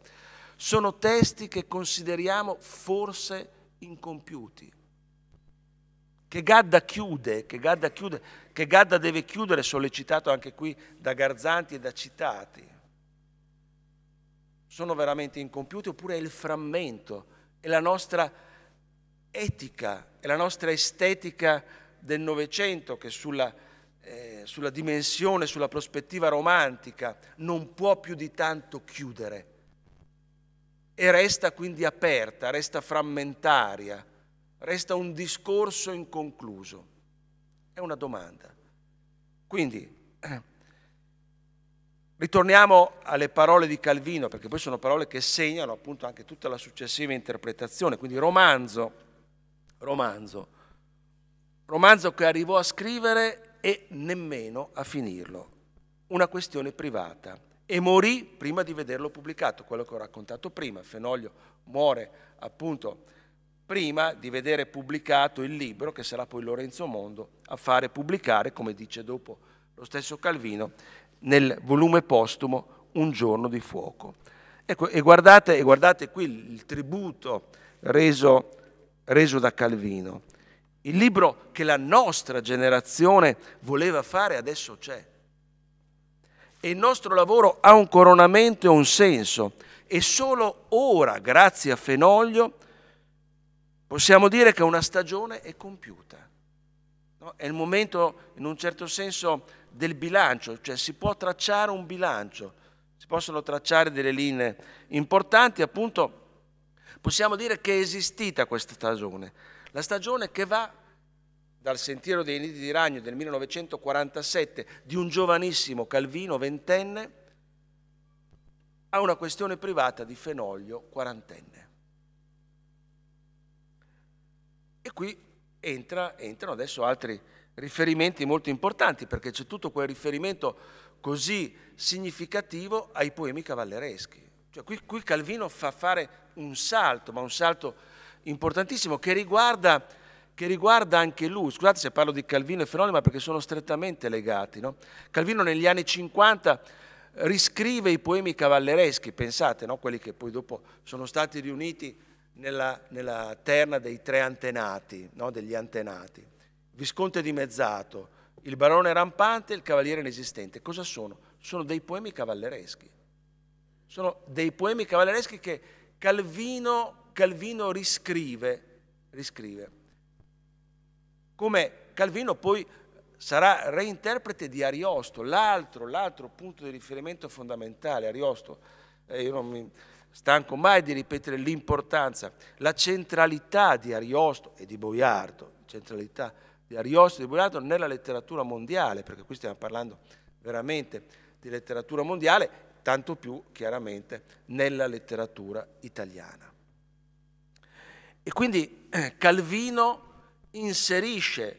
sono testi che consideriamo forse incompiuti. Che Gadda chiude, che Gadda, chiude, che Gadda deve chiudere, sollecitato anche qui da Garzanti e da Citati sono veramente incompiuti oppure è il frammento, è la nostra etica, è la nostra estetica del Novecento che sulla, eh, sulla dimensione, sulla prospettiva romantica non può più di tanto chiudere e resta quindi aperta, resta frammentaria, resta un discorso inconcluso. È una domanda. Quindi Ritorniamo alle parole di Calvino, perché poi sono parole che segnano appunto anche tutta la successiva interpretazione, quindi romanzo, romanzo, romanzo che arrivò a scrivere e nemmeno a finirlo, una questione privata, e morì prima di vederlo pubblicato, quello che ho raccontato prima, Fenoglio muore appunto prima di vedere pubblicato il libro che sarà poi Lorenzo Mondo a fare pubblicare, come dice dopo lo stesso Calvino, nel volume postumo Un giorno di fuoco. Ecco, e guardate, e guardate qui il tributo reso, reso da Calvino. Il libro che la nostra generazione voleva fare adesso c'è. E il nostro lavoro ha un coronamento e un senso. E solo ora, grazie a Fenoglio, possiamo dire che una stagione è compiuta. No? È il momento, in un certo senso, del bilancio, cioè si può tracciare un bilancio, si possono tracciare delle linee importanti, appunto possiamo dire che è esistita questa stagione, la stagione che va dal sentiero dei nidi di ragno del 1947 di un giovanissimo Calvino, ventenne, a una questione privata di Fenoglio, quarantenne. E qui entra, entrano adesso altri riferimenti molto importanti perché c'è tutto quel riferimento così significativo ai poemi cavallereschi. Cioè, qui, qui, Calvino fa fare un salto, ma un salto importantissimo che riguarda, che riguarda anche lui. Scusate se parlo di Calvino e Feronima perché sono strettamente legati. No? Calvino negli anni 50 riscrive i poemi cavallereschi, pensate, no? quelli che poi dopo sono stati riuniti nella, nella terna dei tre antenati, no? degli antenati. Visconte dimezzato, il barone rampante e il cavaliere inesistente. Cosa sono? Sono dei poemi cavallereschi. Sono dei poemi cavallereschi che Calvino, Calvino riscrive, riscrive. Come Calvino poi sarà reinterprete di Ariosto, l'altro, l'altro punto di riferimento fondamentale, Ariosto, eh, io non mi stanco mai di ripetere l'importanza, la centralità di Ariosto e di Boiardo, centralità di Ariosto di Boiardo nella letteratura mondiale, perché qui stiamo parlando veramente di letteratura mondiale, tanto più chiaramente nella letteratura italiana. E quindi eh, Calvino inserisce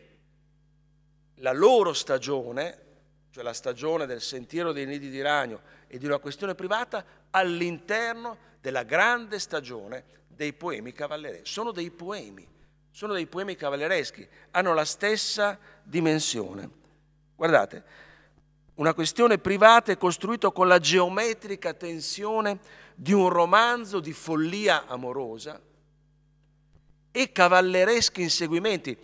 la loro stagione, cioè la stagione del sentiero dei nidi di ragno e di una questione privata, all'interno della grande stagione dei poemi cavallereschi. Sono dei poemi, sono dei poemi cavallereschi, hanno la stessa dimensione. Guardate, una questione privata è costruita con la geometrica tensione di un romanzo di follia amorosa e cavallereschi inseguimenti.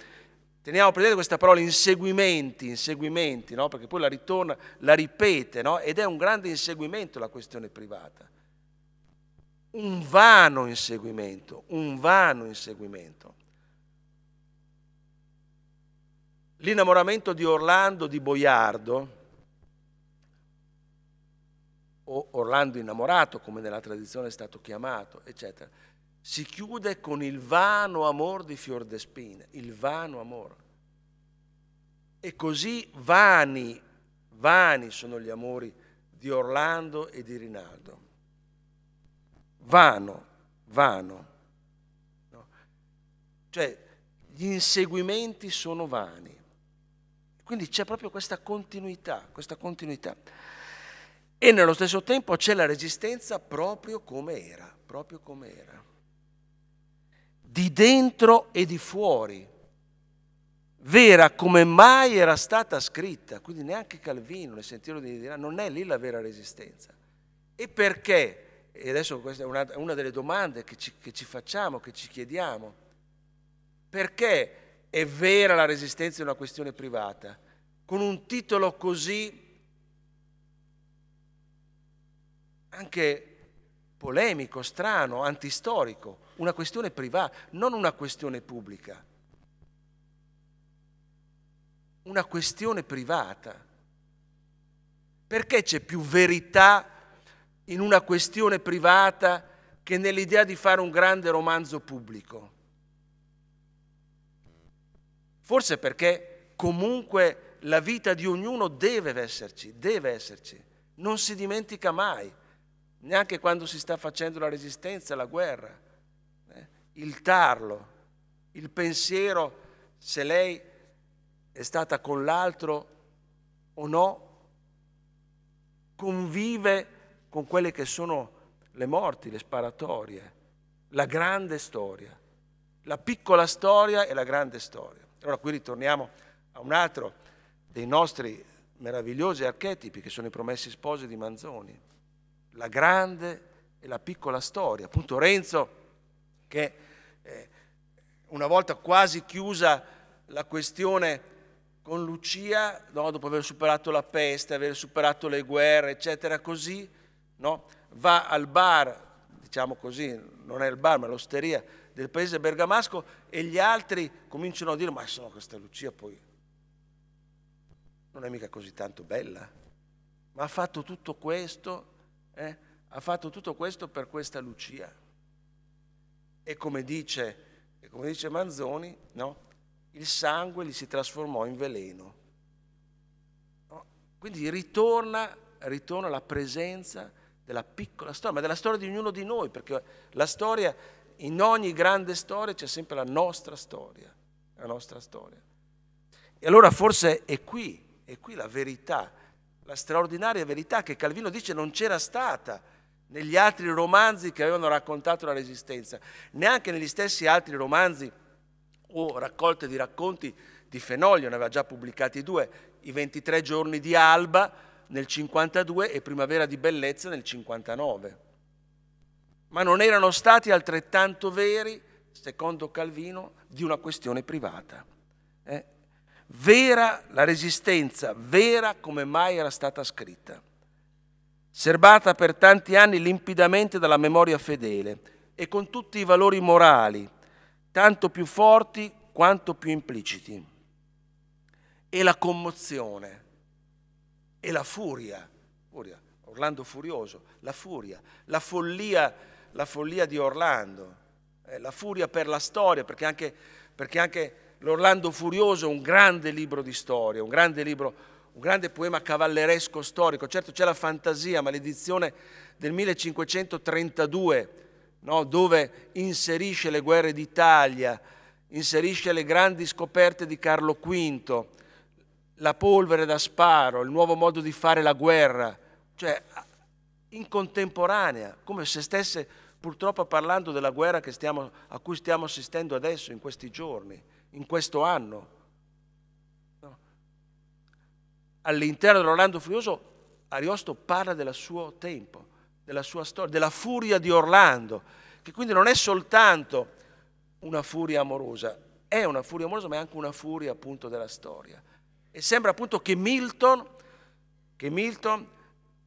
Teniamo presente questa parola inseguimenti, inseguimenti, no? perché poi la ritorna, la ripete, no? ed è un grande inseguimento la questione privata. Un vano inseguimento, un vano inseguimento. l'innamoramento di Orlando di Boiardo, o Orlando innamorato, come nella tradizione è stato chiamato, eccetera, si chiude con il vano amor di Fiordespina, il vano amor. E così vani, vani sono gli amori di Orlando e di Rinaldo. Vano, vano. No? Cioè, gli inseguimenti sono vani. Quindi c'è proprio questa continuità, questa continuità. E nello stesso tempo c'è la resistenza proprio come era, proprio come era. Di dentro e di fuori, vera come mai era stata scritta, quindi neanche Calvino nel sentiero di dirà, non è lì la vera resistenza. E perché? E adesso questa è una, delle domande che ci, che ci facciamo, che ci chiediamo. Perché è vera la resistenza è una questione privata. Con un titolo così anche polemico, strano, antistorico, una questione privata, non una questione pubblica. Una questione privata. Perché c'è più verità in una questione privata che nell'idea di fare un grande romanzo pubblico? Forse perché comunque la vita di ognuno deve esserci, deve esserci. Non si dimentica mai, neanche quando si sta facendo la resistenza, la guerra. Eh, il tarlo, il pensiero, se lei è stata con l'altro o no, convive con quelle che sono le morti, le sparatorie, la grande storia, la piccola storia e la grande storia. Allora qui ritorniamo a un altro dei nostri meravigliosi archetipi che sono i promessi sposi di Manzoni, la grande e la piccola storia. Appunto Renzo che eh, una volta quasi chiusa la questione con Lucia, no, dopo aver superato la peste, aver superato le guerre, eccetera, così, no, va al bar, diciamo così, non è il bar ma l'osteria del paese bergamasco e gli altri cominciano a dire ma insomma questa Lucia poi non è mica così tanto bella, ma ha fatto tutto questo, eh? ha fatto tutto questo per questa Lucia. E come dice, e come dice Manzoni, no? il sangue gli si trasformò in veleno. No? Quindi ritorna, ritorna la presenza della piccola storia, ma della storia di ognuno di noi, perché la storia in ogni grande storia c'è sempre la nostra storia, la nostra storia. E allora forse è qui, è qui la verità, la straordinaria verità che Calvino dice non c'era stata negli altri romanzi che avevano raccontato la Resistenza, neanche negli stessi altri romanzi o raccolte di racconti di Fenoglio, ne aveva già pubblicati due, i 23 giorni di Alba nel 52 e Primavera di Bellezza nel 59 ma non erano stati altrettanto veri, secondo Calvino, di una questione privata. Eh? Vera la resistenza, vera come mai era stata scritta, serbata per tanti anni limpidamente dalla memoria fedele e con tutti i valori morali, tanto più forti quanto più impliciti. E la commozione, e la furia, furia Orlando furioso, la furia, la follia la follia di Orlando, eh, la furia per la storia, perché anche, perché anche l'Orlando Furioso è un grande libro di storia, un grande libro un grande poema cavalleresco storico. Certo c'è la fantasia, ma l'edizione del 1532, no, dove inserisce le guerre d'Italia, inserisce le grandi scoperte di Carlo V, la polvere da sparo, il nuovo modo di fare la guerra. Cioè in contemporanea, come se stesse purtroppo parlando della guerra stiamo, a cui stiamo assistendo adesso, in questi giorni, in questo anno. No. All'interno dell'Orlando Furioso Ariosto parla del suo tempo, della sua storia, della furia di Orlando, che quindi non è soltanto una furia amorosa, è una furia amorosa ma è anche una furia appunto della storia. E sembra appunto che Milton, che Milton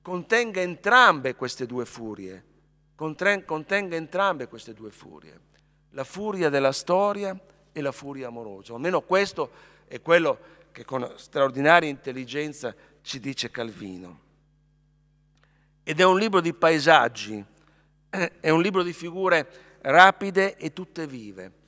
contenga entrambe queste due furie, contenga entrambe queste due furie, la furia della storia e la furia amorosa. Almeno questo è quello che con straordinaria intelligenza ci dice Calvino. Ed è un libro di paesaggi, è un libro di figure rapide e tutte vive.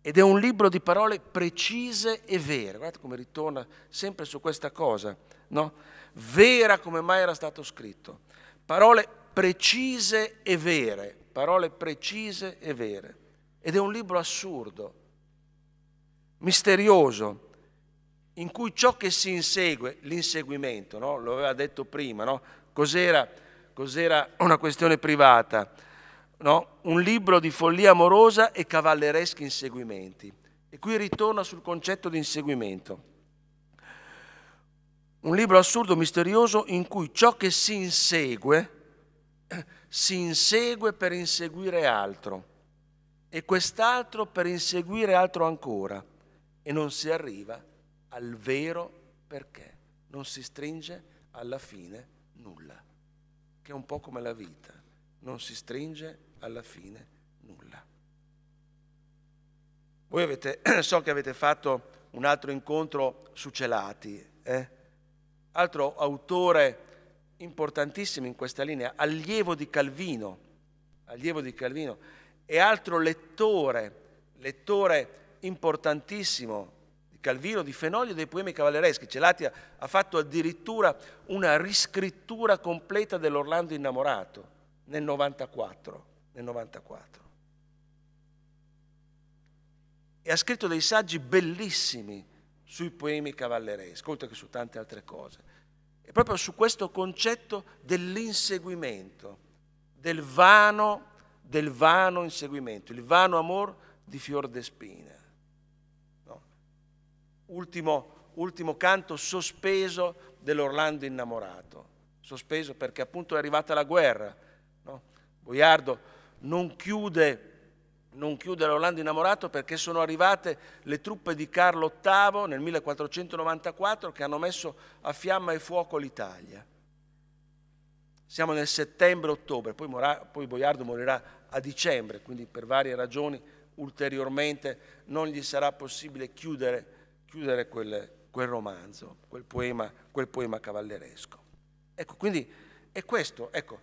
Ed è un libro di parole precise e vere. Guardate come ritorna sempre su questa cosa, no? vera come mai era stato scritto. Parole precise e vere, parole precise e vere. Ed è un libro assurdo, misterioso, in cui ciò che si insegue, l'inseguimento, no? lo aveva detto prima, no? cos'era, cos'era una questione privata, no? un libro di follia amorosa e cavallereschi inseguimenti. E qui ritorna sul concetto di inseguimento un libro assurdo, misterioso, in cui ciò che si insegue si insegue per inseguire altro e quest'altro per inseguire altro ancora e non si arriva al vero perché, non si stringe alla fine nulla, che è un po' come la vita, non si stringe alla fine nulla. Voi avete, so che avete fatto un altro incontro su Celati, eh? altro autore importantissimo in questa linea, allievo di Calvino, allievo di Calvino e altro lettore, lettore importantissimo di Calvino, di Fenoglio e dei poemi cavallereschi. Celati ha fatto addirittura una riscrittura completa dell'Orlando innamorato nel 94, nel 94. E ha scritto dei saggi bellissimi sui poemi cavalleresi, oltre che su tante altre cose. E proprio su questo concetto dell'inseguimento, del vano, del vano inseguimento, il vano amor di Fiordespina. No? Ultimo, ultimo canto sospeso dell'Orlando innamorato, sospeso perché appunto è arrivata la guerra. No? Boiardo non chiude non chiude l'Olanda innamorato perché sono arrivate le truppe di Carlo VIII nel 1494 che hanno messo a fiamma e fuoco l'Italia. Siamo nel settembre-ottobre, poi, poi Boiardo morirà a dicembre, quindi per varie ragioni ulteriormente non gli sarà possibile chiudere chiudere quel, quel, romanzo, quel poema, quel poema cavalleresco. Ecco, quindi è questo, ecco,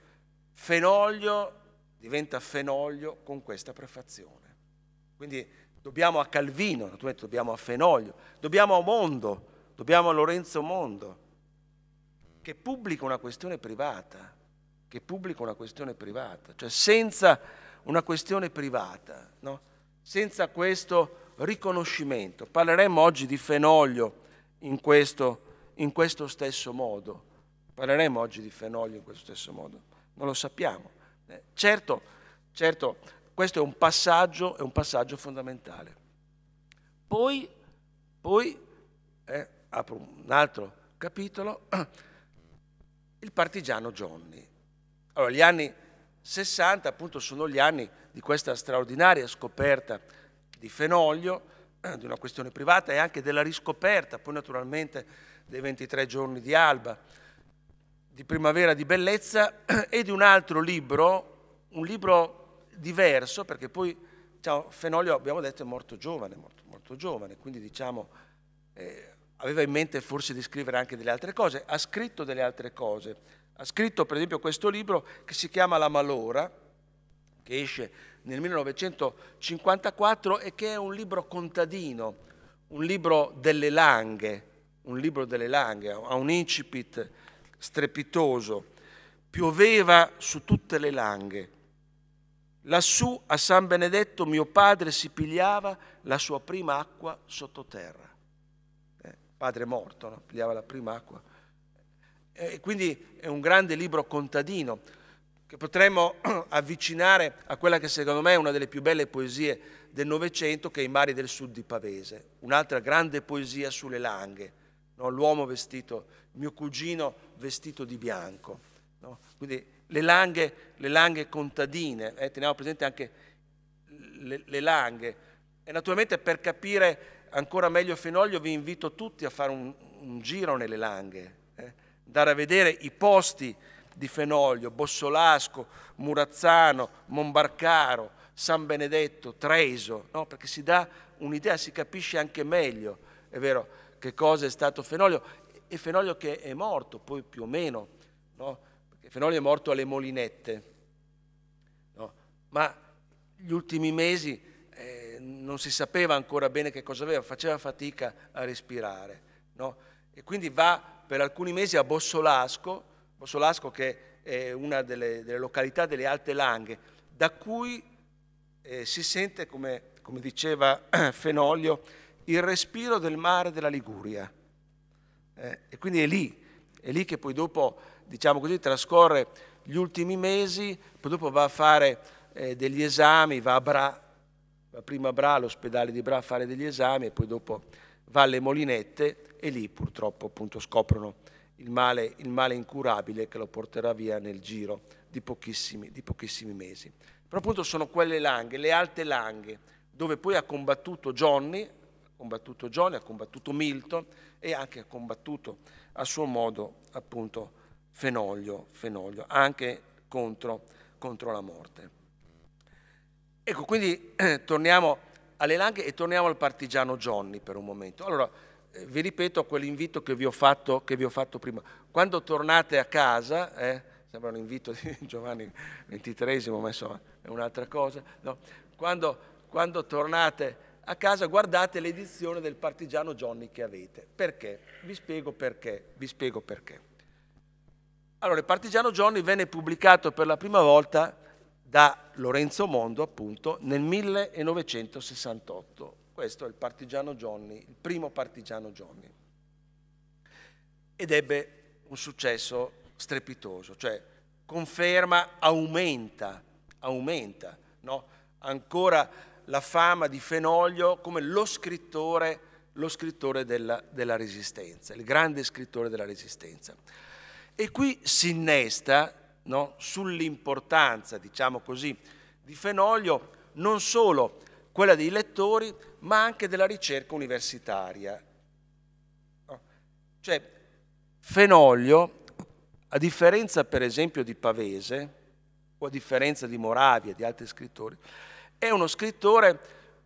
Fenoglio diventa Fenoglio con questa prefazione. Quindi dobbiamo a Calvino, naturalmente dobbiamo a Fenoglio, dobbiamo a Mondo, dobbiamo a Lorenzo Mondo, che pubblica una questione privata, che pubblica una questione privata, cioè senza una questione privata, no? senza questo riconoscimento. Parleremmo oggi di Fenoglio in questo, in questo stesso modo, parleremo oggi di Fenoglio in questo stesso modo, non lo sappiamo. Eh, certo, certo questo è un passaggio, è un passaggio fondamentale. Poi, poi eh, apro un altro capitolo, il partigiano Johnny. Allora, gli anni 60 appunto sono gli anni di questa straordinaria scoperta di fenoglio, di una questione privata e anche della riscoperta, poi naturalmente dei 23 giorni di Alba di Primavera di Bellezza e di un altro libro, un libro diverso, perché poi diciamo, Fenoglio, abbiamo detto, è morto giovane, morto, molto giovane, quindi diciamo, eh, aveva in mente forse di scrivere anche delle altre cose, ha scritto delle altre cose, ha scritto per esempio questo libro che si chiama La Malora, che esce nel 1954 e che è un libro contadino, un libro delle langhe, un libro delle langhe, ha un incipit strepitoso. Pioveva su tutte le langhe. Lassù a San Benedetto mio padre si pigliava la sua prima acqua sottoterra. Eh, padre morto, no? pigliava la prima acqua. Eh, e quindi è un grande libro contadino che potremmo avvicinare a quella che secondo me è una delle più belle poesie del Novecento, che è I mari del sud di Pavese, un'altra grande poesia sulle langhe, no? l'uomo vestito mio cugino vestito di bianco. No? Quindi le langhe, le langhe contadine, eh, teniamo presente anche le, le, langhe. E naturalmente per capire ancora meglio Fenoglio vi invito tutti a fare un, un giro nelle langhe, eh? andare a vedere i posti di Fenoglio, Bossolasco, Murazzano, Monbarcaro, San Benedetto, Treso, no? perché si dà un'idea, si capisce anche meglio, è vero, che cosa è stato Fenoglio e Fenoglio che è morto, poi più o meno, no? perché Fenoglio è morto alle molinette, no? ma gli ultimi mesi eh, non si sapeva ancora bene che cosa aveva, faceva fatica a respirare. No? E quindi va per alcuni mesi a Bossolasco, Bossolasco che è una delle, delle località delle Alte Langhe, da cui eh, si sente, come, come diceva Fenoglio, il respiro del mare della Liguria. Eh, e quindi è lì, è lì che poi dopo, diciamo così, trascorre gli ultimi mesi, poi dopo va a fare eh, degli esami, va a Bra, va prima a Bra, all'ospedale di Bra a fare degli esami e poi dopo va alle Molinette e lì purtroppo appunto scoprono il male, il male incurabile che lo porterà via nel giro di pochissimi, di pochissimi mesi. Però appunto sono quelle langhe, le alte langhe, dove poi ha combattuto Johnny, combattuto Johnny, ha combattuto Milton e anche ha combattuto a suo modo appunto Fenoglio, Fenoglio anche contro, contro la morte. Ecco, quindi eh, torniamo alle Langhe e torniamo al partigiano Johnny per un momento. Allora, eh, vi ripeto quell'invito che, che vi, ho fatto, prima. Quando tornate a casa, eh, sembra un invito di Giovanni XXIII, ma insomma è un'altra cosa, no? quando, quando tornate a casa guardate l'edizione del partigiano Johnny che avete. Perché? Vi spiego perché, vi spiego perché. Allora, il partigiano Johnny venne pubblicato per la prima volta da Lorenzo Mondo, appunto, nel 1968. Questo è il partigiano Johnny, il primo partigiano Johnny. Ed ebbe un successo strepitoso, cioè conferma, aumenta, aumenta, no? Ancora la fama di Fenoglio come lo scrittore, lo scrittore della, della Resistenza, il grande scrittore della Resistenza. E qui si innesta no, sull'importanza, diciamo così, di Fenoglio non solo quella dei lettori, ma anche della ricerca universitaria. Cioè, Fenoglio, a differenza per esempio di Pavese, o a differenza di Moravia e di altri scrittori, è uno scrittore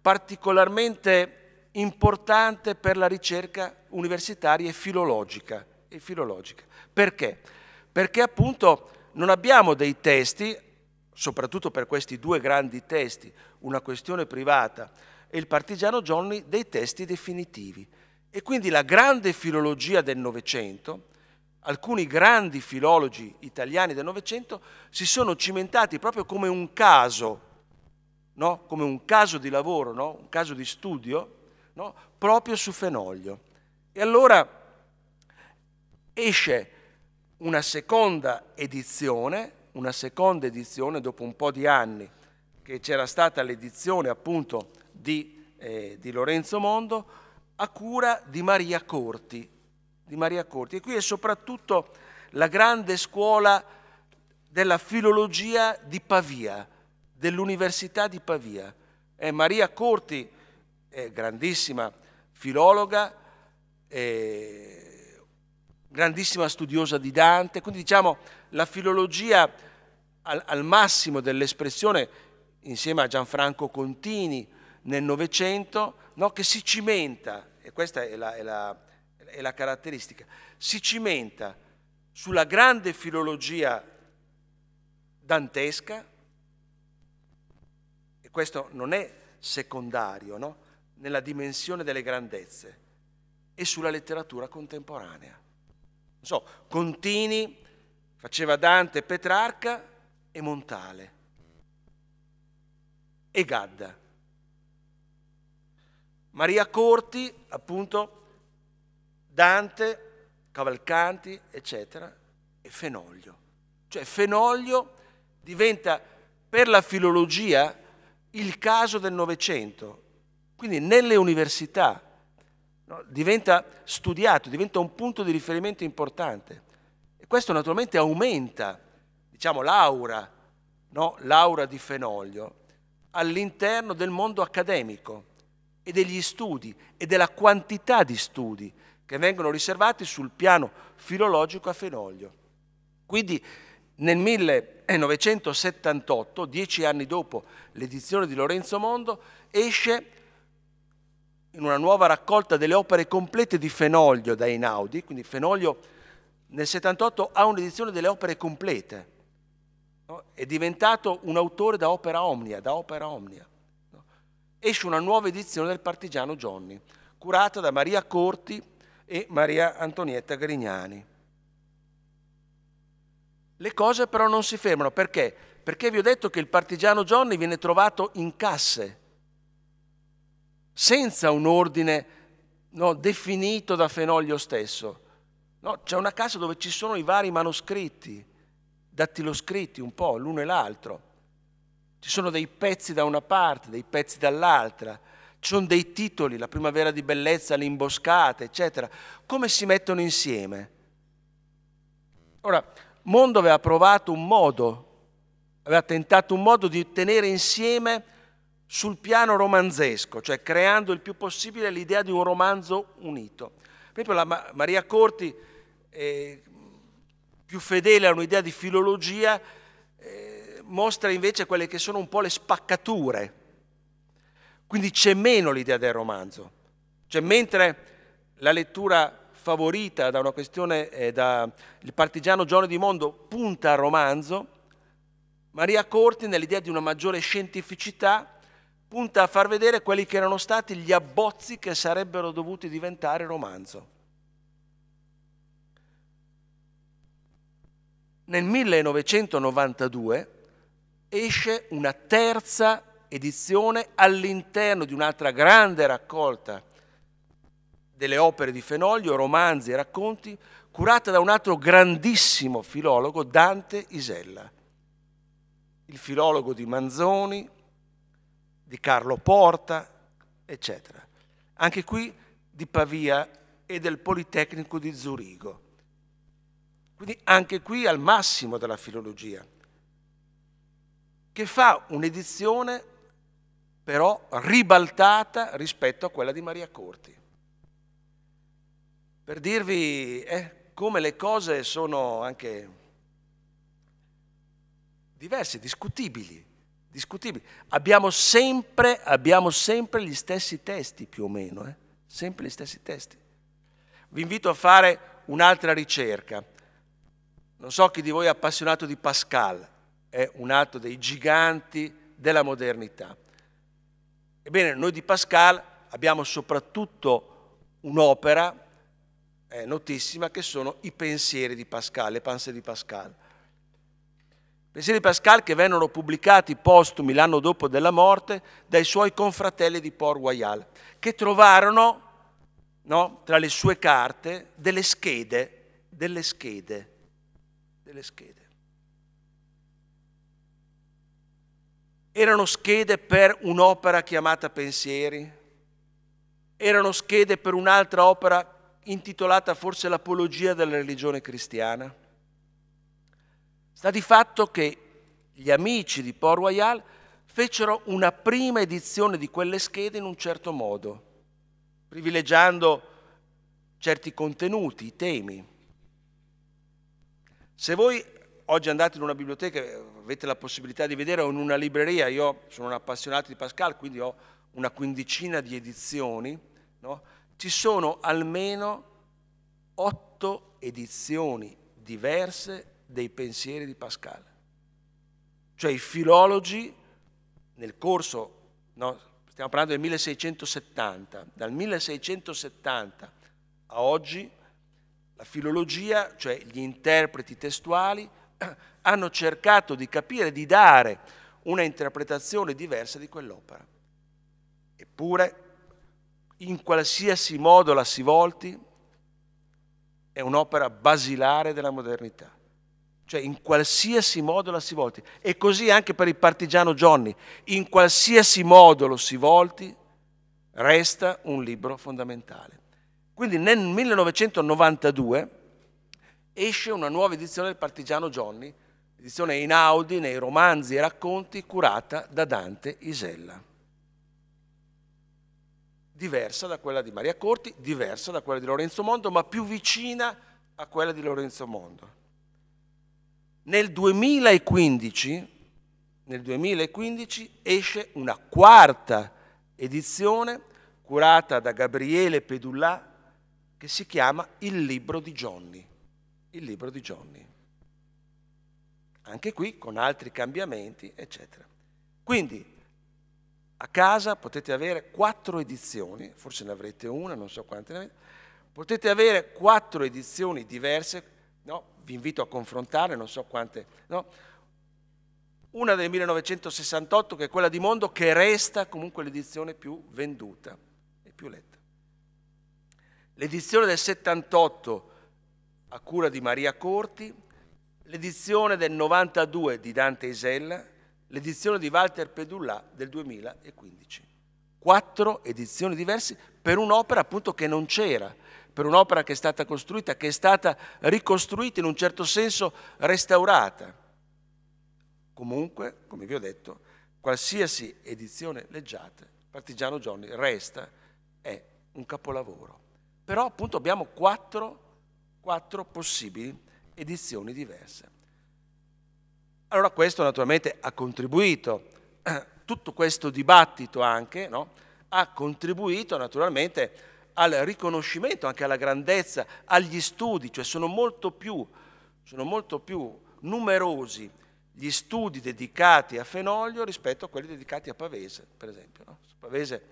particolarmente importante per la ricerca universitaria e filologica. E filologica. Perché? Perché appunto non abbiamo dei testi, soprattutto per questi due grandi testi, una questione privata e il partigiano Johnny, dei testi definitivi. E quindi la grande filologia del Novecento, alcuni grandi filologi italiani del Novecento si sono cimentati proprio come un caso no? come un caso di lavoro, no? un caso di studio, no? proprio su Fenoglio. E allora esce una seconda edizione, una seconda edizione dopo un po' di anni, che c'era stata l'edizione appunto di, eh, di Lorenzo Mondo, a cura di Maria Corti. Di Maria Corti. E qui è soprattutto la grande scuola della filologia di Pavia, dell'Università di Pavia. Eh, Maria Corti, eh, grandissima filologa, eh, grandissima studiosa di Dante, quindi diciamo la filologia al, al massimo dell'espressione insieme a Gianfranco Contini nel Novecento, no, che si cimenta, e questa è la, è, la, è la caratteristica, si cimenta sulla grande filologia dantesca, questo non è secondario, no? nella dimensione delle grandezze è sulla letteratura contemporanea. Non so, Contini faceva Dante, Petrarca e Montale e Gadda. Maria Corti, appunto, Dante, Cavalcanti, eccetera, e Fenoglio. Cioè Fenoglio diventa per la filologia il caso del Novecento. Quindi nelle università no, diventa studiato, diventa un punto di riferimento importante. E questo naturalmente aumenta diciamo, l'aura, no, l'aura di Fenoglio all'interno del mondo accademico e degli studi e della quantità di studi che vengono riservati sul piano filologico a Fenoglio. Quindi nel 1000 1978, dieci anni dopo l'edizione di Lorenzo Mondo, esce in una nuova raccolta delle opere complete di Fenoglio da Einaudi, quindi Fenoglio nel 78 ha un'edizione delle opere complete, no? è diventato un autore da opera omnia, da opera omnia. No? Esce una nuova edizione del Partigiano Johnny, curata da Maria Corti e Maria Antonietta Grignani. Le cose però non si fermano. Perché? Perché vi ho detto che il partigiano Johnny viene trovato in casse, senza un ordine no, definito da Fenoglio stesso. No, c'è una cassa dove ci sono i vari manoscritti, dattiloscritti un po', l'uno e l'altro. Ci sono dei pezzi da una parte, dei pezzi dall'altra. Ci sono dei titoli, la primavera di bellezza, l'imboscata, eccetera. Come si mettono insieme? Ora, mondo aveva provato un modo, aveva tentato un modo di tenere insieme sul piano romanzesco, cioè creando il più possibile l'idea di un romanzo unito. Per esempio la Maria Corti, eh, più fedele a un'idea di filologia, eh, mostra invece quelle che sono un po' le spaccature. Quindi c'è meno l'idea del romanzo. Cioè mentre la lettura favorita da una questione, eh, da, il partigiano Giorno di Mondo punta al romanzo, Maria Corti nell'idea di una maggiore scientificità punta a far vedere quelli che erano stati gli abbozzi che sarebbero dovuti diventare romanzo. Nel 1992 esce una terza edizione all'interno di un'altra grande raccolta delle opere di Fenoglio, romanzi e racconti, curata da un altro grandissimo filologo, Dante Isella, il filologo di Manzoni, di Carlo Porta, eccetera. Anche qui di Pavia e del Politecnico di Zurigo. Quindi anche qui al massimo della filologia, che fa un'edizione però ribaltata rispetto a quella di Maria Corti per dirvi eh, come le cose sono anche diverse, discutibili, discutibili. Abbiamo, sempre, abbiamo sempre, gli stessi testi più o meno, eh? sempre gli stessi testi. Vi invito a fare un'altra ricerca. Non so chi di voi è appassionato di Pascal, è un altro dei giganti della modernità. Ebbene, noi di Pascal abbiamo soprattutto un'opera eh, notissima che sono i pensieri di Pascal, le panse di Pascal. pensieri di Pascal che vennero pubblicati postumi l'anno dopo della morte dai suoi confratelli di Port Royal, che trovarono no, tra le sue carte delle schede, delle schede, delle schede. Erano schede per un'opera chiamata Pensieri, erano schede per un'altra opera intitolata forse l'apologia della religione cristiana? Sta di fatto che gli amici di Port Royal fecero una prima edizione di quelle schede in un certo modo, privilegiando certi contenuti, i temi. Se voi oggi andate in una biblioteca, e avete la possibilità di vedere, o in una libreria, io sono un appassionato di Pascal, quindi ho una quindicina di edizioni, no? ci sono almeno otto edizioni diverse dei pensieri di Pascal. Cioè i filologi nel corso, no, stiamo parlando del 1670, dal 1670 a oggi la filologia, cioè gli interpreti testuali, hanno cercato di capire, di dare una interpretazione diversa di quell'opera. Eppure in qualsiasi modo la si volti, è un'opera basilare della modernità. Cioè in qualsiasi modo la si volti. E così anche per il partigiano Johnny, in qualsiasi modo lo si volti, resta un libro fondamentale. Quindi nel 1992 esce una nuova edizione del partigiano Johnny, edizione in Audi, nei romanzi e racconti curata da Dante Isella diversa da quella di Maria Corti, diversa da quella di Lorenzo Mondo, ma più vicina a quella di Lorenzo Mondo. Nel 2015, nel 2015 esce una quarta edizione curata da Gabriele Pedullà che si chiama Il libro di Johnny. Il libro di Johnny. Anche qui con altri cambiamenti, eccetera. Quindi a casa potete avere quattro edizioni, forse ne avrete una, non so quante ne avete, potete avere quattro edizioni diverse, no? vi invito a confrontare, non so quante, no? una del 1968 che è quella di Mondo che resta comunque l'edizione più venduta e più letta. L'edizione del 78 a cura di Maria Corti, l'edizione del 92 di Dante Isella, l'edizione di Walter Pedulla del 2015. Quattro edizioni diverse per un'opera appunto che non c'era, per un'opera che è stata costruita, che è stata ricostruita in un certo senso restaurata. Comunque, come vi ho detto, qualsiasi edizione leggiate, Partigiano Johnny resta, è un capolavoro. Però appunto abbiamo quattro, quattro possibili edizioni diverse. Allora questo naturalmente ha contribuito, tutto questo dibattito anche, no? ha contribuito naturalmente al riconoscimento, anche alla grandezza, agli studi, cioè sono molto più, sono molto più numerosi gli studi dedicati a Fenoglio rispetto a quelli dedicati a Pavese, per esempio. No? Su Pavese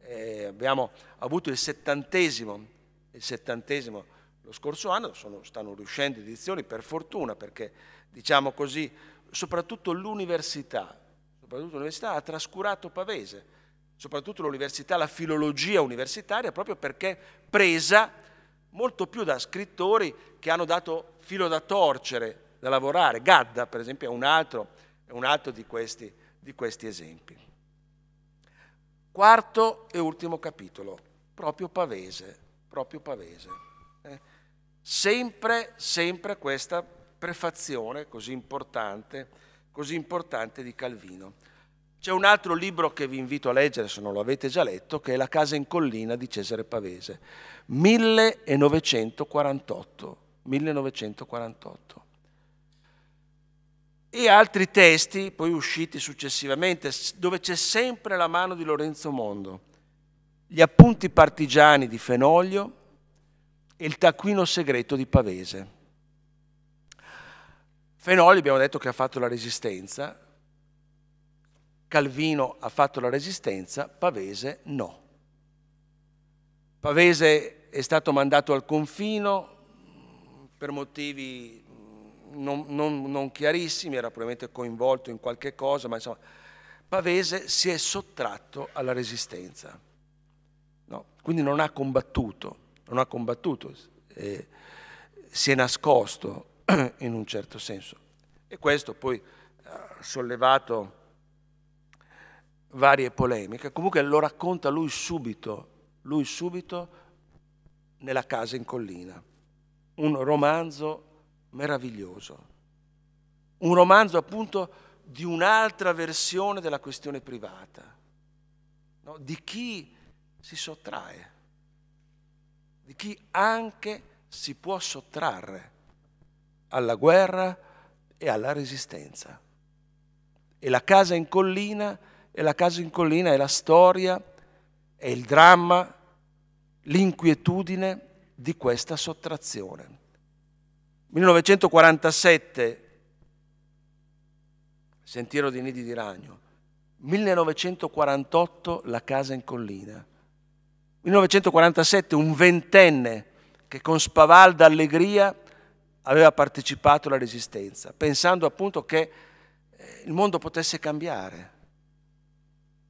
eh, abbiamo avuto il settantesimo, il settantesimo lo scorso anno, sono, stanno riuscendo edizioni per fortuna, perché diciamo così soprattutto l'università, soprattutto l'università ha trascurato Pavese, soprattutto l'università, la filologia universitaria, proprio perché presa molto più da scrittori che hanno dato filo da torcere, da lavorare. Gadda, per esempio, è un altro, è un altro di, questi, di questi esempi. Quarto e ultimo capitolo, proprio Pavese, proprio Pavese. Eh? Sempre, sempre questa prefazione così importante, così importante di Calvino. C'è un altro libro che vi invito a leggere, se non lo avete già letto, che è La casa in collina di Cesare Pavese, 1948. 1948 e altri testi, poi usciti successivamente, dove c'è sempre la mano di Lorenzo Mondo. Gli appunti partigiani di Fenoglio e il taccuino segreto di Pavese. Fenoli abbiamo detto che ha fatto la resistenza, Calvino ha fatto la resistenza, Pavese no. Pavese è stato mandato al confino per motivi mm, non, non, non chiarissimi, era probabilmente coinvolto in qualche cosa, ma insomma Pavese si è sottratto alla resistenza, no? quindi non ha combattuto, non ha combattuto, eh, si è nascosto in un certo senso. E questo poi ha eh, sollevato varie polemiche, comunque lo racconta lui subito, lui subito nella casa in collina. Un romanzo meraviglioso, un romanzo appunto di un'altra versione della questione privata, no? di chi si sottrae, di chi anche si può sottrarre alla guerra e alla resistenza. E la casa in collina, e la casa in collina è la storia, è il dramma, l'inquietudine di questa sottrazione. 1947, Sentiero di Nidi di Ragno. 1948, La casa in collina. 1947, un ventenne che con spavalda allegria aveva partecipato alla resistenza, pensando appunto che eh, il mondo potesse cambiare,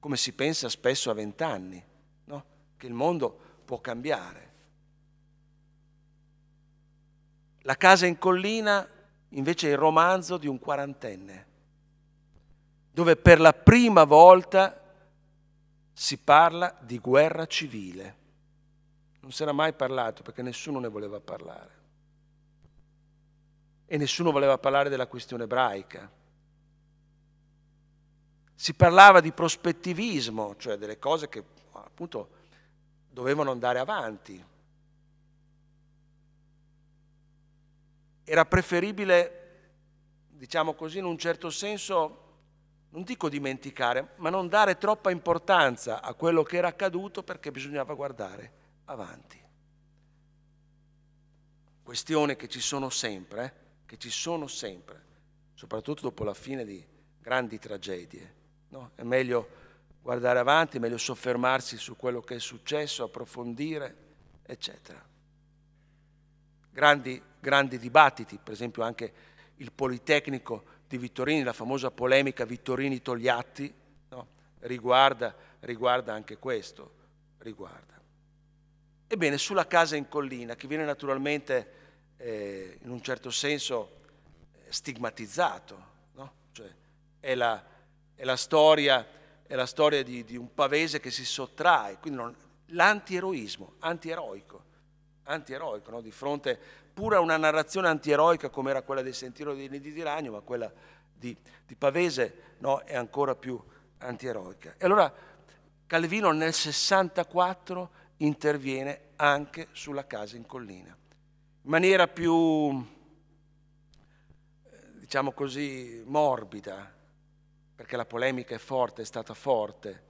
come si pensa spesso a vent'anni, no? che il mondo può cambiare. La casa in collina invece è il romanzo di un quarantenne, dove per la prima volta si parla di guerra civile. Non si era mai parlato perché nessuno ne voleva parlare e nessuno voleva parlare della questione ebraica. Si parlava di prospettivismo, cioè delle cose che appunto dovevano andare avanti. Era preferibile, diciamo così, in un certo senso, non dico dimenticare, ma non dare troppa importanza a quello che era accaduto perché bisognava guardare avanti. Questione che ci sono sempre. Eh? che ci sono sempre, soprattutto dopo la fine di grandi tragedie. No? È meglio guardare avanti, è meglio soffermarsi su quello che è successo, approfondire, eccetera. Grandi, grandi dibattiti, per esempio anche il Politecnico di Vittorini, la famosa polemica Vittorini-Togliatti, no? riguarda, riguarda anche questo, riguarda. Ebbene, sulla casa in collina, che viene naturalmente eh, in un certo senso eh, stigmatizzato. No? Cioè, è, la, è, la, storia, è la storia di, di, un pavese che si sottrae, quindi non, l'antieroismo, antieroico, antieroico no? di fronte pure a una narrazione antieroica come era quella del Sentiero dei Nidi di Ragno, ma quella di, di Pavese no? è ancora più antieroica. E allora Calvino nel 64 interviene anche sulla casa in collina in maniera più, diciamo così, morbida, perché la polemica è forte, è stata forte.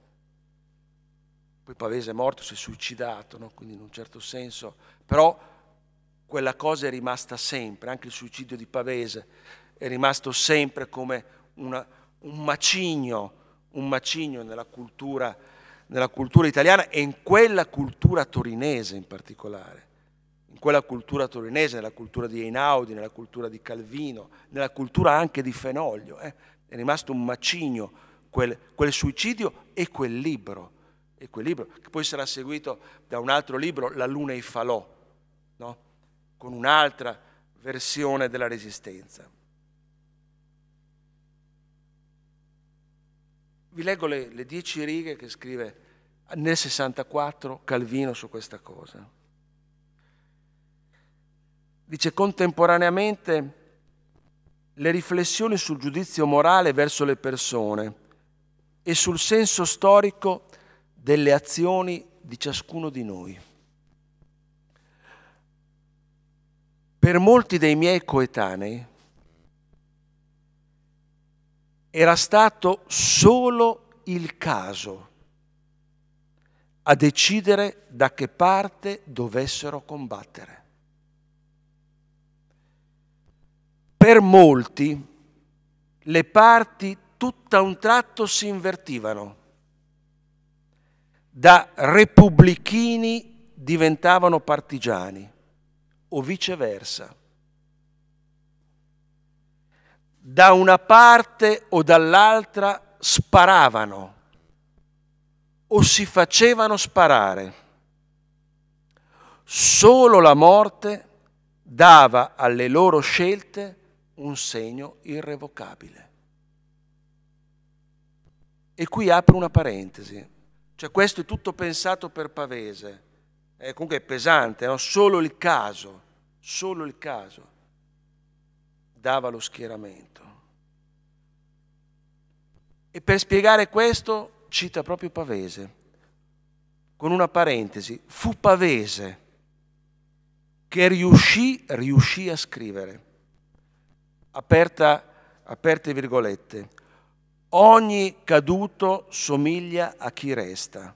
Poi Pavese è morto, si è suicidato, no? quindi in un certo senso, però quella cosa è rimasta sempre, anche il suicidio di Pavese è rimasto sempre come una, un macigno, un macigno nella cultura, nella cultura italiana e in quella cultura torinese in particolare in quella cultura torinese, nella cultura di Einaudi, nella cultura di Calvino, nella cultura anche di Fenoglio. Eh? È rimasto un macigno quel, quel suicidio e quel libro, e quel libro, che poi sarà seguito da un altro libro, La luna e i falò, no? con un'altra versione della resistenza. Vi leggo le, le dieci righe che scrive nel 64 Calvino su questa cosa dice contemporaneamente le riflessioni sul giudizio morale verso le persone e sul senso storico delle azioni di ciascuno di noi. Per molti dei miei coetanei era stato solo il caso a decidere da che parte dovessero combattere. per molti le parti tutta un tratto si invertivano. Da repubblichini diventavano partigiani o viceversa. Da una parte o dall'altra sparavano o si facevano sparare. Solo la morte dava alle loro scelte un segno irrevocabile. E qui apro una parentesi, cioè questo è tutto pensato per Pavese, eh, comunque è pesante, no? solo il caso, solo il caso dava lo schieramento. E per spiegare questo cita proprio Pavese, con una parentesi, fu Pavese che riuscì, riuscì a scrivere aperta, aperte virgolette, ogni caduto somiglia a chi resta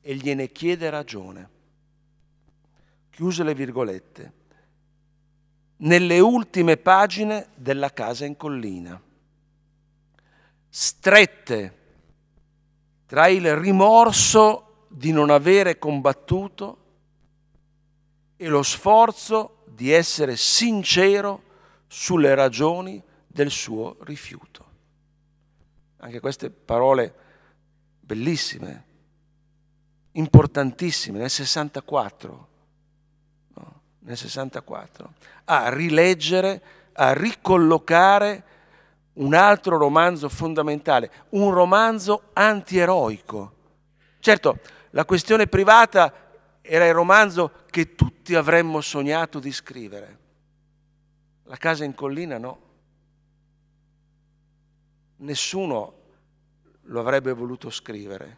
e gliene chiede ragione. Chiuse le virgolette. Nelle ultime pagine della casa in collina, strette tra il rimorso di non avere combattuto e lo sforzo di essere sincero sulle ragioni del suo rifiuto. Anche queste parole bellissime, importantissime, nel 64, no? nel 64, a rileggere, a ricollocare un altro romanzo fondamentale, un romanzo antieroico. Certo, la questione privata era il romanzo che tutti avremmo sognato di scrivere la casa in collina no. Nessuno lo avrebbe voluto scrivere.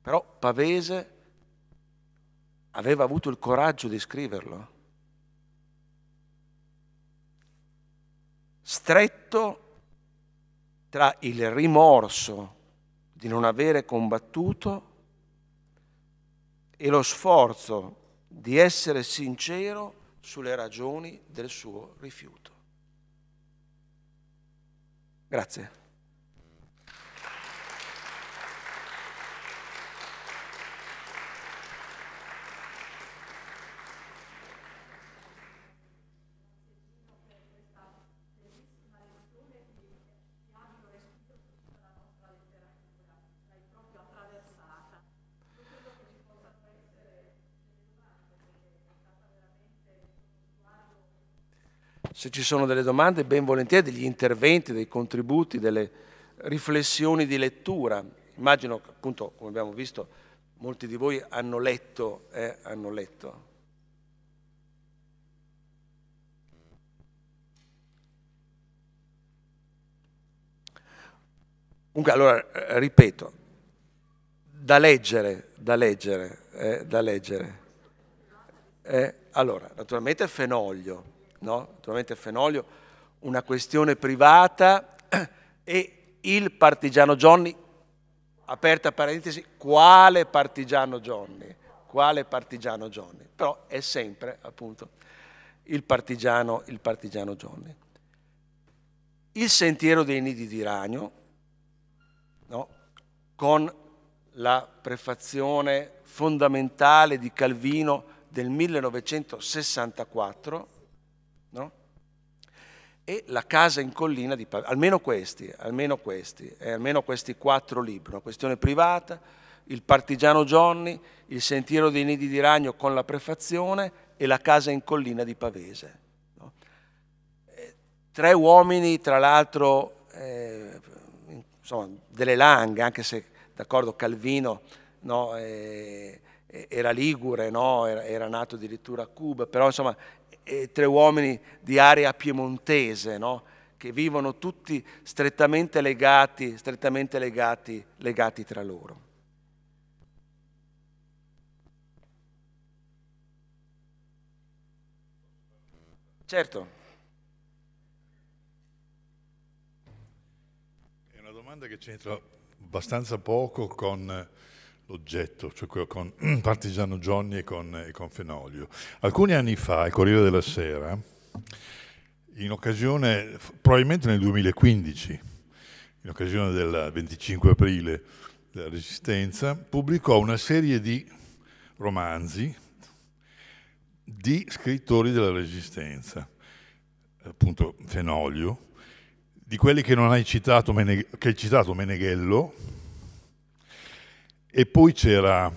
Però Pavese aveva avuto il coraggio di scriverlo. Stretto tra il rimorso di non avere combattuto e lo sforzo di essere sincero sulle ragioni del suo rifiuto. Grazie. Se ci sono delle domande, ben volentieri, degli interventi, dei contributi, delle riflessioni di lettura. Immagino, che appunto, come abbiamo visto, molti di voi hanno letto, eh, hanno letto. Comunque, allora, eh, ripeto, da leggere, da leggere, eh, da leggere. Eh, allora, naturalmente fenoglio, no? naturalmente Fenoglio, una questione privata e il partigiano Johnny, aperta parentesi, quale partigiano Johnny? Quale partigiano Johnny? Però è sempre appunto il partigiano, il partigiano Johnny. Il sentiero dei nidi di ragno, no? con la prefazione fondamentale di Calvino del 1964, no? E la casa in collina di Pavia, almeno questi, almeno questi, eh, almeno questi quattro libri, una questione privata, il partigiano Johnny, il sentiero dei nidi di ragno con la prefazione e la casa in collina di Pavese. No? Eh, tre uomini, tra l'altro, eh, insomma, delle langhe, anche se, d'accordo, Calvino no, eh, era ligure, no? era, era, nato addirittura a Cuba, però insomma e tre uomini di area piemontese, no? che vivono tutti strettamente legati, strettamente legati, legati tra loro. Certo. È una domanda che c'entra abbastanza poco con l'oggetto, cioè quello con Partigiano Johnny e con, e con Fenoglio. Alcuni anni fa, il Corriere della Sera, in occasione, probabilmente nel 2015, in occasione del 25 aprile della Resistenza, pubblicò una serie di romanzi di scrittori della Resistenza, appunto Fenoglio, di quelli che non hai citato, che hai citato Meneghello, e poi c'era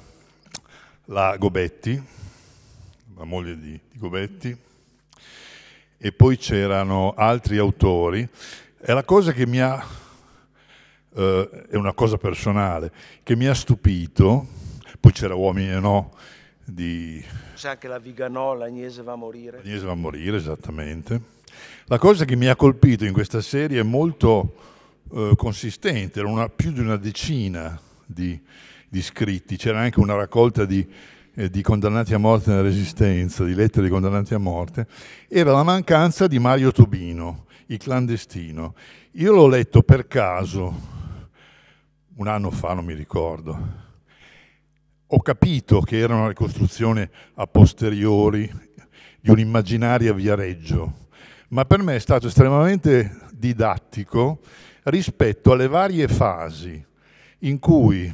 la Gobetti, la moglie di, di Gobetti, e poi c'erano altri autori. E la cosa che mi ha, eh, è una cosa personale, che mi ha stupito, poi c'era Uomini e No, di... C'è anche la Viganò, l'Agnese va a morire. L'Agnese va a morire, esattamente. La cosa che mi ha colpito in questa serie è molto eh, consistente, era una, più di una decina di di scritti, c'era anche una raccolta di, eh, di condannati a morte nella Resistenza, di lettere di condannati a morte, era la mancanza di Mario Tobino, il clandestino. Io l'ho letto per caso, un anno fa, non mi ricordo. Ho capito che era una ricostruzione a posteriori di un'immaginaria Viareggio, ma per me è stato estremamente didattico rispetto alle varie fasi in cui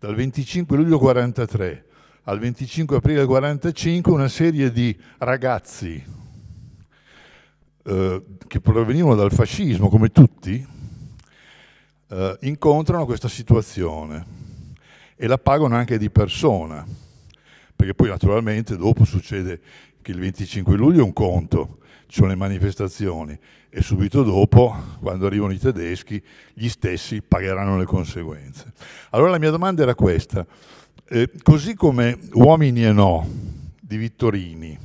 dal 25 luglio 1943 al 25 aprile 1945 una serie di ragazzi eh, che provenivano dal fascismo, come tutti, eh, incontrano questa situazione e la pagano anche di persona, perché poi naturalmente dopo succede che il 25 luglio è un conto, ci sono le manifestazioni e subito dopo, quando arrivano i tedeschi, gli stessi pagheranno le conseguenze. Allora la mia domanda era questa, eh, così come Uomini e No di Vittorini,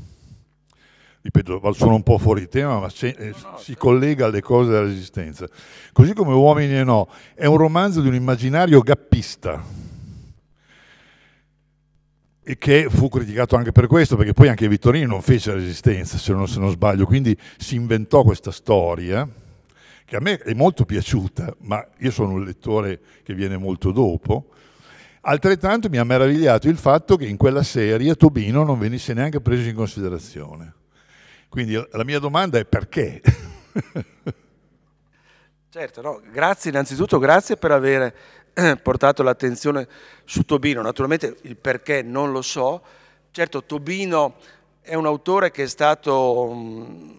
ripeto, sono un po' fuori tema, ma eh, si collega alle cose della resistenza, così come Uomini e No è un romanzo di un immaginario gappista, e che fu criticato anche per questo, perché poi anche Vittorini non fece resistenza, se non, se non sbaglio, quindi si inventò questa storia che a me è molto piaciuta, ma io sono un lettore che viene molto dopo. Altrettanto mi ha meravigliato il fatto che in quella serie Tobino non venisse neanche preso in considerazione. Quindi la mia domanda è perché? Certo, no, grazie innanzitutto, grazie per aver eh, portato l'attenzione su Tobino. Naturalmente il perché non lo so. Certo, Tobino è un autore che è stato um,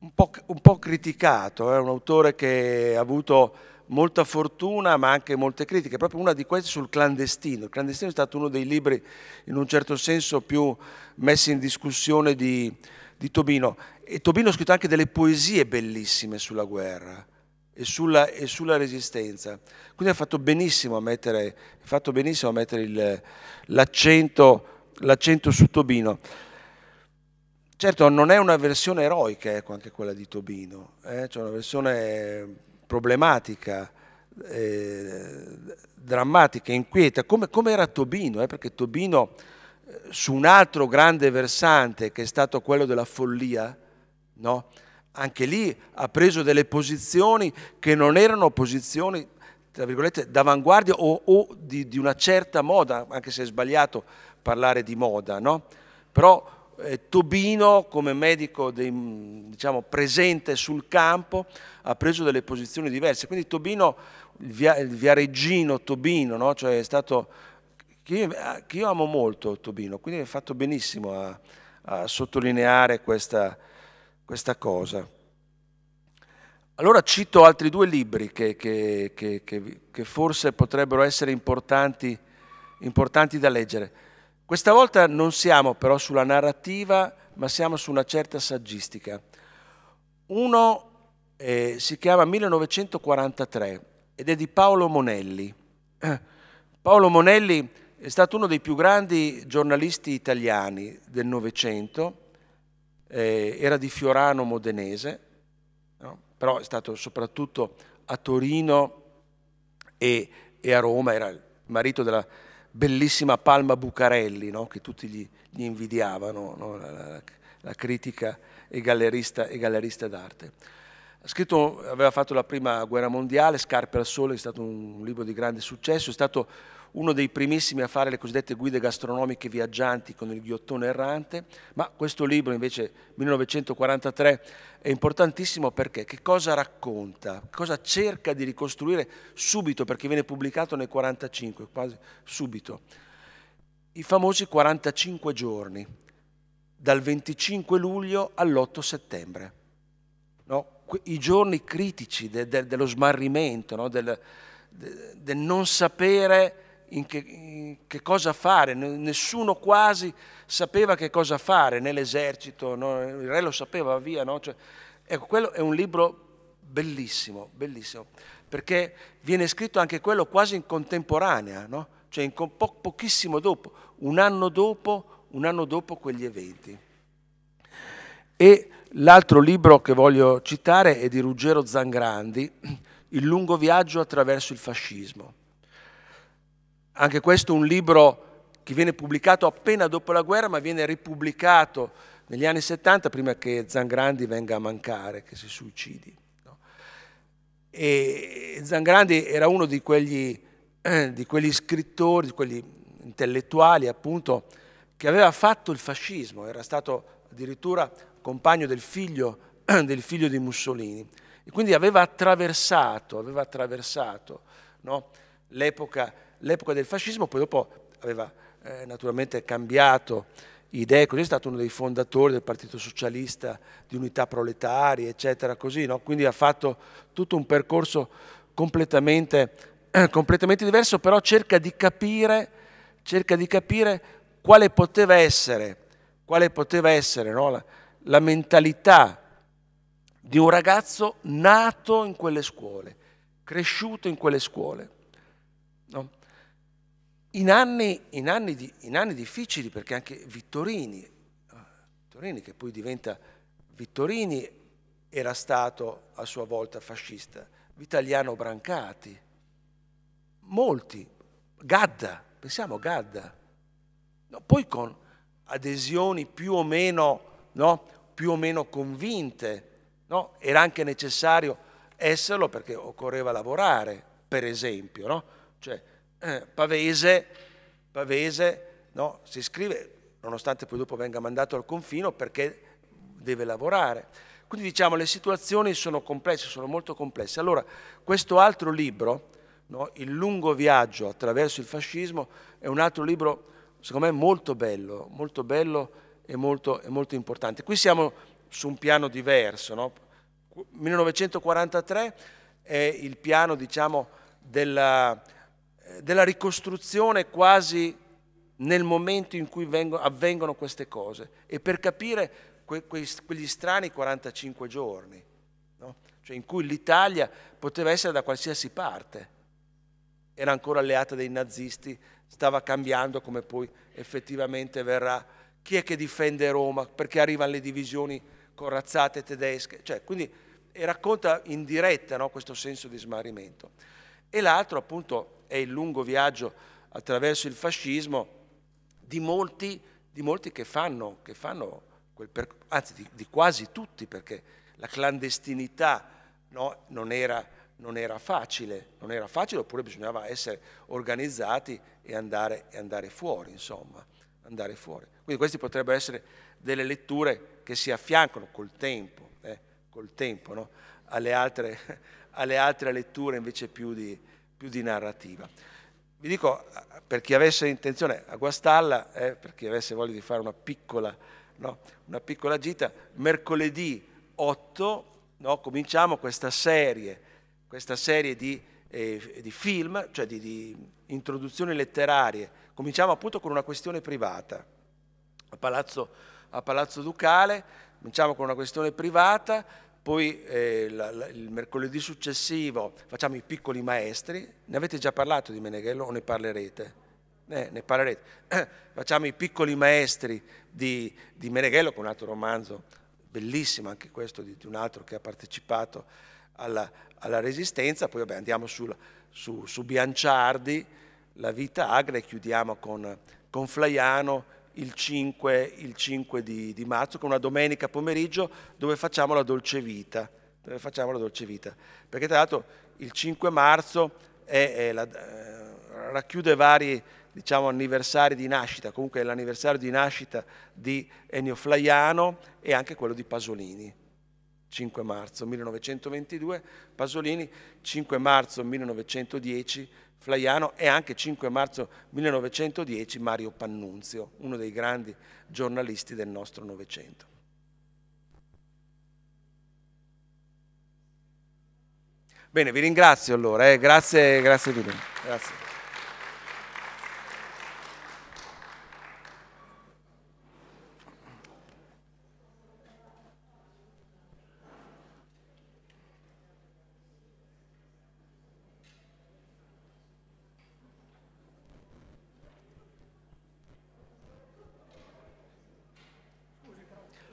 un, po', un, po', criticato, è eh, un autore che ha avuto molta fortuna ma anche molte critiche, proprio una di queste sul clandestino. Il clandestino è stato uno dei libri in un certo senso più messi in discussione di, di Tobino. E Tobino ha scritto anche delle poesie bellissime sulla guerra e sulla, e sulla resistenza. Quindi ha fatto benissimo a mettere, mettere l'accento su Tobino. Certo, non è una versione eroica, ecco, anche quella di Tobino, eh? cioè una versione problematica, eh, drammatica, inquieta, come, come era Tobino, eh? perché Tobino su un altro grande versante che è stato quello della follia, no? anche lì ha preso delle posizioni che non erano posizioni, tra virgolette, d'avanguardia o, o di, di, una certa moda, anche se è sbagliato parlare di moda, no? però eh, Tobino come medico dei, diciamo, presente sul campo ha preso delle posizioni diverse, quindi Tobino, il, via, il viareggino Tobino, no? cioè è stato che io, eh, che io, amo molto Tobino, quindi hai fatto benissimo a, a sottolineare questa, questa, cosa. Allora cito altri due libri che, che, che forse potrebbero essere importanti, importanti da leggere. Questa volta non siamo però sulla narrativa, ma siamo su una certa saggistica. Uno eh, si chiama 1943 ed è di Paolo Monelli. Paolo Monelli è stato uno dei più grandi giornalisti italiani del Novecento, eh, era di Fiorano Modenese, no? però è stato soprattutto a Torino e, e, a Roma, era il marito della bellissima Palma Bucarelli, no? che tutti gli, gli invidiavano, no? la, la, la, critica e gallerista, e gallerista d'arte. Scritto, aveva fatto la prima guerra mondiale, Scarpe al Sole, è stato un libro di grande successo, è stato uno dei primissimi a fare le cosiddette guide gastronomiche viaggianti con il ghiottone errante, ma questo libro invece 1943 è importantissimo perché che cosa racconta, cosa cerca di ricostruire subito perché viene pubblicato nel 1945, quasi subito. I famosi 45 giorni, dal 25 luglio all'8 settembre. No? I giorni critici de, de, dello smarrimento, no? del, de, del non sapere in che, in che, cosa fare, nessuno quasi sapeva che cosa fare nell'esercito, no? il re lo sapeva, va via. No? Cioè, ecco, quello è un libro bellissimo, bellissimo, perché viene scritto anche quello quasi in contemporanea, no? cioè in po pochissimo dopo, un anno dopo, un anno dopo quegli eventi. E l'altro libro che voglio citare è di Ruggero Zangrandi, Il lungo viaggio attraverso il fascismo anche questo un libro che viene pubblicato appena dopo la guerra, ma viene ripubblicato negli anni 70 prima che Zangrandi venga a mancare, che si suicidi. No? E Zangrandi era uno di quegli, eh, di quegli scrittori, di quegli intellettuali appunto, che aveva fatto il fascismo, era stato addirittura compagno del figlio, del figlio di Mussolini. E quindi aveva attraversato, aveva attraversato no? l'epoca l'epoca del fascismo, poi dopo aveva eh, naturalmente cambiato idee, così è stato uno dei fondatori del Partito Socialista di Unità Proletaria, eccetera, così, no? quindi ha fatto tutto un percorso completamente, eh, completamente diverso, però cerca di, capire, cerca di capire, quale poteva essere, quale poteva essere no? la, la mentalità di un ragazzo nato in quelle scuole, cresciuto in quelle scuole. No? in anni, in, anni di, in anni, difficili, perché anche Vittorini, eh, Vittorini, che poi diventa Vittorini, era stato a sua volta fascista, Vitaliano Brancati, molti, Gadda, pensiamo a Gadda, no, poi con adesioni più o meno, no, più o meno convinte, no? era anche necessario esserlo perché occorreva lavorare, per esempio, cioè, eh, pavese, pavese no? si scrive, nonostante poi dopo venga mandato al confino perché deve lavorare. Quindi diciamo le situazioni sono complesse, sono molto complesse. Allora questo altro libro, no? Il lungo viaggio attraverso il fascismo, è un altro libro secondo me molto bello, molto bello e molto, e molto importante. Qui siamo su un piano diverso. No? 1943 è il piano diciamo, della, della ricostruzione quasi nel momento in cui vengono, avvengono queste cose e per capire que, que, quegli strani 45 giorni, no? cioè in cui l'Italia poteva essere da qualsiasi parte, era ancora alleata dei nazisti, stava cambiando come poi effettivamente verrà, chi è che difende Roma perché arrivano le divisioni corazzate tedesche, cioè, quindi racconta in diretta no, questo senso di smarrimento. E l'altro appunto è il lungo viaggio attraverso il fascismo di molti, di molti che fanno, che fanno per, anzi di, di, quasi tutti, perché la clandestinità no, non, era, non, era, facile, non era facile, oppure bisognava essere organizzati e andare, e andare fuori, insomma, andare fuori. Quindi queste potrebbero essere delle letture che si affiancano col tempo, eh, col tempo no? alle, altre, alle altre letture invece più di, più di narrativa. Vi dico, per chi avesse intenzione a guastarla, eh, per chi avesse voglia di fare una piccola, no, una piccola gita, mercoledì 8 no, cominciamo questa serie, questa serie di, eh, di, film, cioè di, di introduzioni letterarie. Cominciamo appunto con una questione privata. A Palazzo, a Palazzo Ducale cominciamo con una questione privata poi eh, la, la, il mercoledì successivo facciamo i piccoli maestri, ne avete già parlato di Meneghello o ne parlerete? Eh, ne parlerete. facciamo i piccoli maestri di, di Meneghello con un altro romanzo bellissimo, anche questo di, di un altro che ha partecipato alla, alla Resistenza, poi vabbè, andiamo sul, su, su, Bianciardi, la vita agra e chiudiamo con, con Flaiano il 5, il 5 di, di, marzo, con una domenica pomeriggio dove facciamo la dolce vita. Facciamo la dolce vita. Perché tra l'altro il 5 marzo è, è la, eh, racchiude vari diciamo, anniversari di nascita, comunque è l'anniversario di nascita di Ennio Flaiano e anche quello di Pasolini. 5 marzo 1922, Pasolini, 5 marzo 1910, Flaiano e anche 5 marzo 1910 Mario Pannunzio, uno dei grandi giornalisti del nostro Novecento. Bene, vi ringrazio allora, eh. grazie, grazie di Grazie.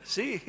Sí,